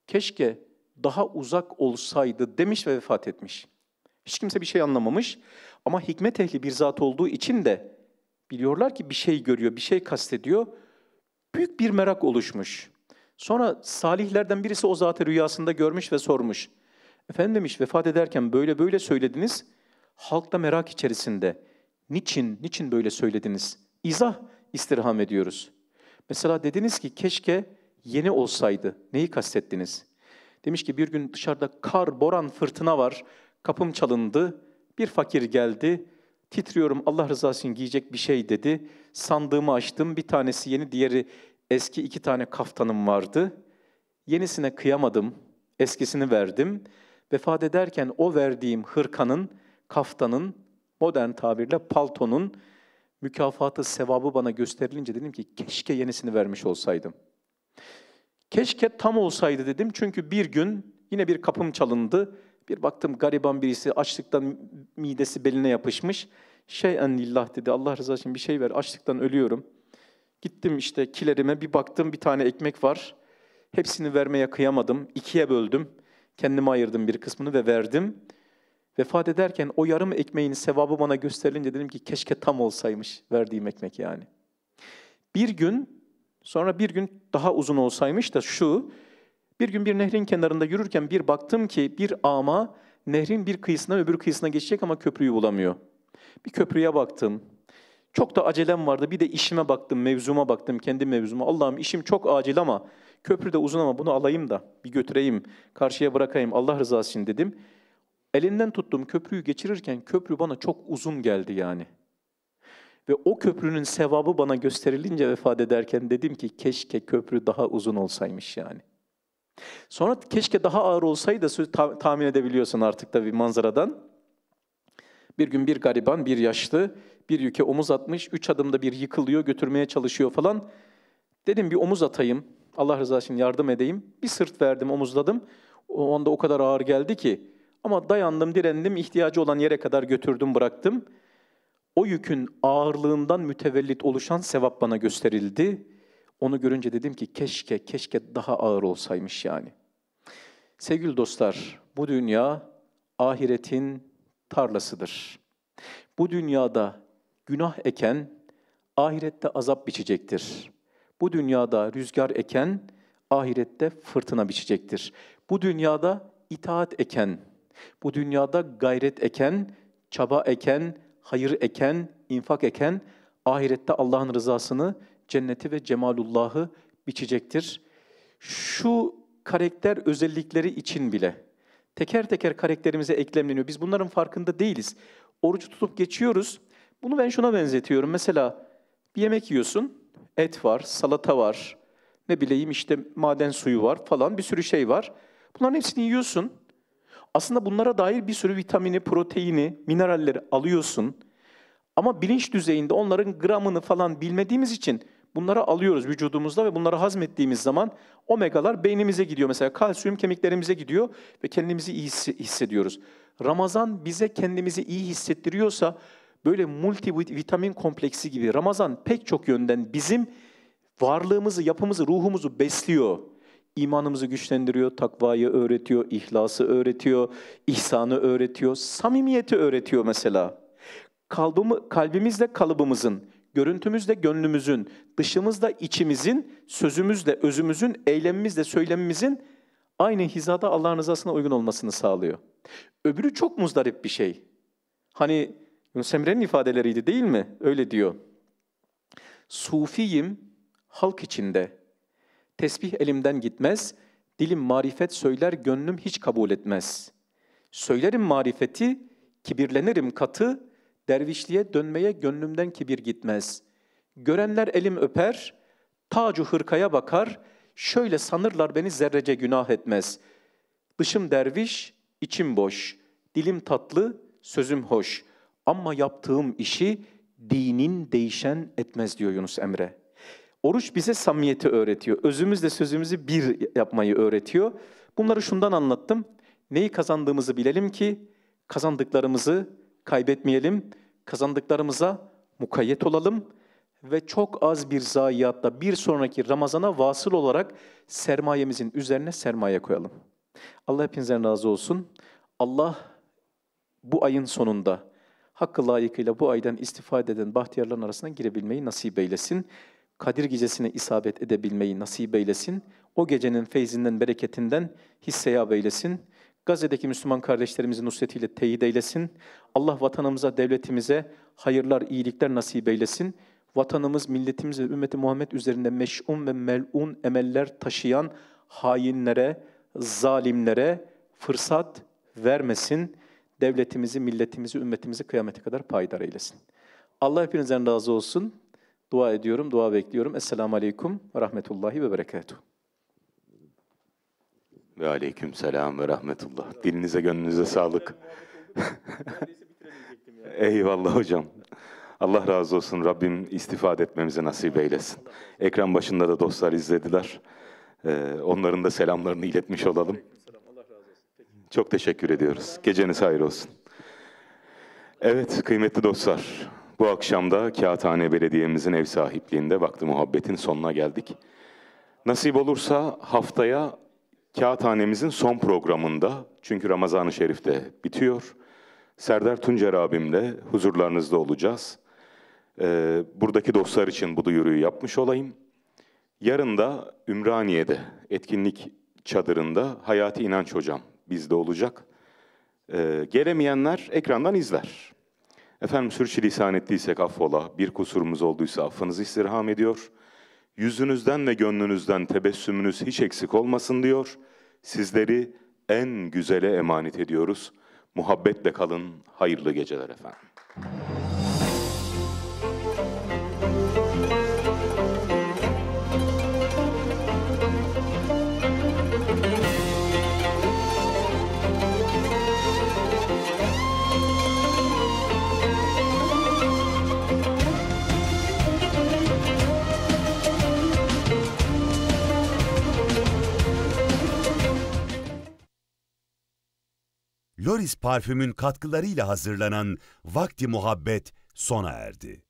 Keşke daha uzak olsaydı demiş ve vefat etmiş. Hiç kimse bir şey anlamamış ama hikmet ehli bir zat olduğu için de biliyorlar ki bir şey görüyor, bir şey kastediyor. Büyük bir merak oluşmuş. Sonra salihlerden birisi o zatı rüyasında görmüş ve sormuş. Efendim demiş vefat ederken böyle böyle söylediniz. Halk da merak içerisinde. Niçin, niçin böyle söylediniz? İzah istirham ediyoruz. Mesela dediniz ki keşke yeni olsaydı. Neyi kastettiniz? Demiş ki bir gün dışarıda kar, boran, fırtına var. Kapım çalındı. Bir fakir geldi. Titriyorum Allah rızası için giyecek bir şey dedi. Sandığımı açtım. Bir tanesi yeni, diğeri Eski iki tane kaftanım vardı. Yenisine kıyamadım. Eskisini verdim. Vefat ederken o verdiğim hırkanın, kaftanın, modern tabirle paltonun mükafatı, sevabı bana gösterilince dedim ki keşke yenisini vermiş olsaydım. Keşke tam olsaydı dedim çünkü bir gün yine bir kapım çalındı. Bir baktım gariban birisi açlıktan midesi beline yapışmış. Şey en lillah dedi Allah rızası için bir şey ver açlıktan ölüyorum.'' Gittim işte kilerime bir baktım bir tane ekmek var. Hepsini vermeye kıyamadım. İkiye böldüm. Kendime ayırdım bir kısmını ve verdim. Vefat ederken o yarım ekmeğin sevabı bana gösterilince dedim ki keşke tam olsaymış verdiğim ekmek yani. Bir gün sonra bir gün daha uzun olsaymış da şu bir gün bir nehrin kenarında yürürken bir baktım ki bir ama nehrin bir kıyısına öbür kıyısına geçecek ama köprüyü bulamıyor. Bir köprüye baktım. Çok da acelem vardı. Bir de işime baktım, mevzuma baktım, kendi mevzuma. Allah'ım işim çok acil ama köprü de uzun ama bunu alayım da bir götüreyim, karşıya bırakayım Allah rızası için dedim. Elinden tuttum köprüyü geçirirken köprü bana çok uzun geldi yani. Ve o köprünün sevabı bana gösterilince vefat ederken dedim ki keşke köprü daha uzun olsaymış yani. Sonra keşke daha ağır olsaydı ta tahmin edebiliyorsun artık tabii manzaradan. Bir gün bir gariban, bir yaşlı bir yüke omuz atmış, üç adımda bir yıkılıyor, götürmeye çalışıyor falan. Dedim bir omuz atayım, Allah rızası için yardım edeyim. Bir sırt verdim, omuzladım. O anda o kadar ağır geldi ki. Ama dayandım, direndim, ihtiyacı olan yere kadar götürdüm, bıraktım. O yükün ağırlığından mütevellit oluşan sevap bana gösterildi. Onu görünce dedim ki keşke, keşke daha ağır olsaymış yani. Sevgili dostlar, bu dünya ahiretin tarlasıdır. Bu dünyada Günah eken ahirette azap biçecektir. Bu dünyada rüzgar eken ahirette fırtına biçecektir. Bu dünyada itaat eken, bu dünyada gayret eken, çaba eken, hayır eken, infak eken ahirette Allah'ın rızasını, cenneti ve cemalullahı biçecektir. Şu karakter özellikleri için bile teker teker karakterimize eklemleniyor. Biz bunların farkında değiliz. Orucu tutup geçiyoruz. Bunu ben şuna benzetiyorum. Mesela bir yemek yiyorsun, et var, salata var, ne bileyim işte maden suyu var falan bir sürü şey var. Bunların hepsini yiyorsun. Aslında bunlara dair bir sürü vitamini, proteini, mineralleri alıyorsun. Ama bilinç düzeyinde onların gramını falan bilmediğimiz için bunları alıyoruz vücudumuzda ve bunları hazmettiğimiz zaman omegalar beynimize gidiyor. Mesela kalsiyum kemiklerimize gidiyor ve kendimizi iyi hissediyoruz. Ramazan bize kendimizi iyi hissettiriyorsa böyle multivitamin kompleksi gibi Ramazan pek çok yönden bizim varlığımızı, yapımızı, ruhumuzu besliyor. İmanımızı güçlendiriyor, takvayı öğretiyor, ihlası öğretiyor, ihsanı öğretiyor, samimiyeti öğretiyor mesela. Kalbimi, kalbimizle kalıbımızın, görüntümüzle gönlümüzün, dışımızla içimizin, sözümüzle özümüzün, eylemimizle söylemimizin aynı hizada Allah'ın rızasına uygun olmasını sağlıyor. Öbürü çok muzdarip bir şey. Hani Yunus Emre'nin ifadeleriydi değil mi? Öyle diyor. Sufiyim halk içinde. Tesbih elimden gitmez, dilim marifet söyler, gönlüm hiç kabul etmez. Söylerim marifeti, kibirlenirim katı, dervişliğe dönmeye gönlümden kibir gitmez. Görenler elim öper, tacu hırkaya bakar, şöyle sanırlar beni zerrece günah etmez. Dışım derviş, içim boş, dilim tatlı, sözüm hoş. Ama yaptığım işi dinin değişen etmez diyor Yunus Emre. Oruç bize samiyeti öğretiyor. Özümüzle sözümüzü bir yapmayı öğretiyor. Bunları şundan anlattım. Neyi kazandığımızı bilelim ki kazandıklarımızı kaybetmeyelim. Kazandıklarımıza mukayyet olalım ve çok az bir zayiatla bir sonraki Ramazan'a vasıl olarak sermayemizin üzerine sermaye koyalım. Allah hepinizden razı olsun. Allah bu ayın sonunda hakkı layıkıyla bu aydan istifade eden bahtiyarların arasına girebilmeyi nasip eylesin. Kadir gecesine isabet edebilmeyi nasip eylesin. O gecenin feyzinden, bereketinden hisseyab eylesin. Gazze'deki Müslüman kardeşlerimizin nusretiyle teyit eylesin. Allah vatanımıza, devletimize hayırlar, iyilikler nasip eylesin. Vatanımız, milletimiz ve ümmeti Muhammed üzerinde meş'un ve mel'un emeller taşıyan hainlere, zalimlere fırsat vermesin devletimizi, milletimizi, ümmetimizi kıyamete kadar paydar eylesin. Allah hepinizden razı olsun. Dua ediyorum, dua bekliyorum. Esselamu Aleyküm ve Rahmetullahi ve Berekatuhu. Ve Aleyküm Selam ve Rahmetullah. Dilinize, gönlünüze sağlık. Eyvallah hocam. Allah razı olsun. Rabbim istifade etmemize nasip eylesin. Ekran başında da dostlar izlediler. Ee, onların da selamlarını iletmiş olalım. Çok teşekkür ediyoruz. Geceniz hayır olsun. Evet kıymetli dostlar, bu akşam da Kağıthane Belediye'mizin ev sahipliğinde Vakti Muhabbet'in sonuna geldik. Nasip olursa haftaya Kağıthanemizin son programında, çünkü Ramazan-ı Şerif'te bitiyor, Serdar Tuncer abimle huzurlarınızda olacağız. Ee, buradaki dostlar için bu duyuruyu yapmış olayım. Yarın da Ümraniye'de etkinlik çadırında Hayati İnanç Hocam bizde olacak. E, gelemeyenler ekrandan izler. Efendim sürçülisan ettiysek affola, bir kusurumuz olduysa affınızı istirham ediyor. Yüzünüzden ve gönlünüzden tebessümünüz hiç eksik olmasın diyor. Sizleri en güzele emanet ediyoruz. Muhabbetle kalın, hayırlı geceler efendim. Loris parfümün katkılarıyla hazırlanan Vakti Muhabbet sona erdi.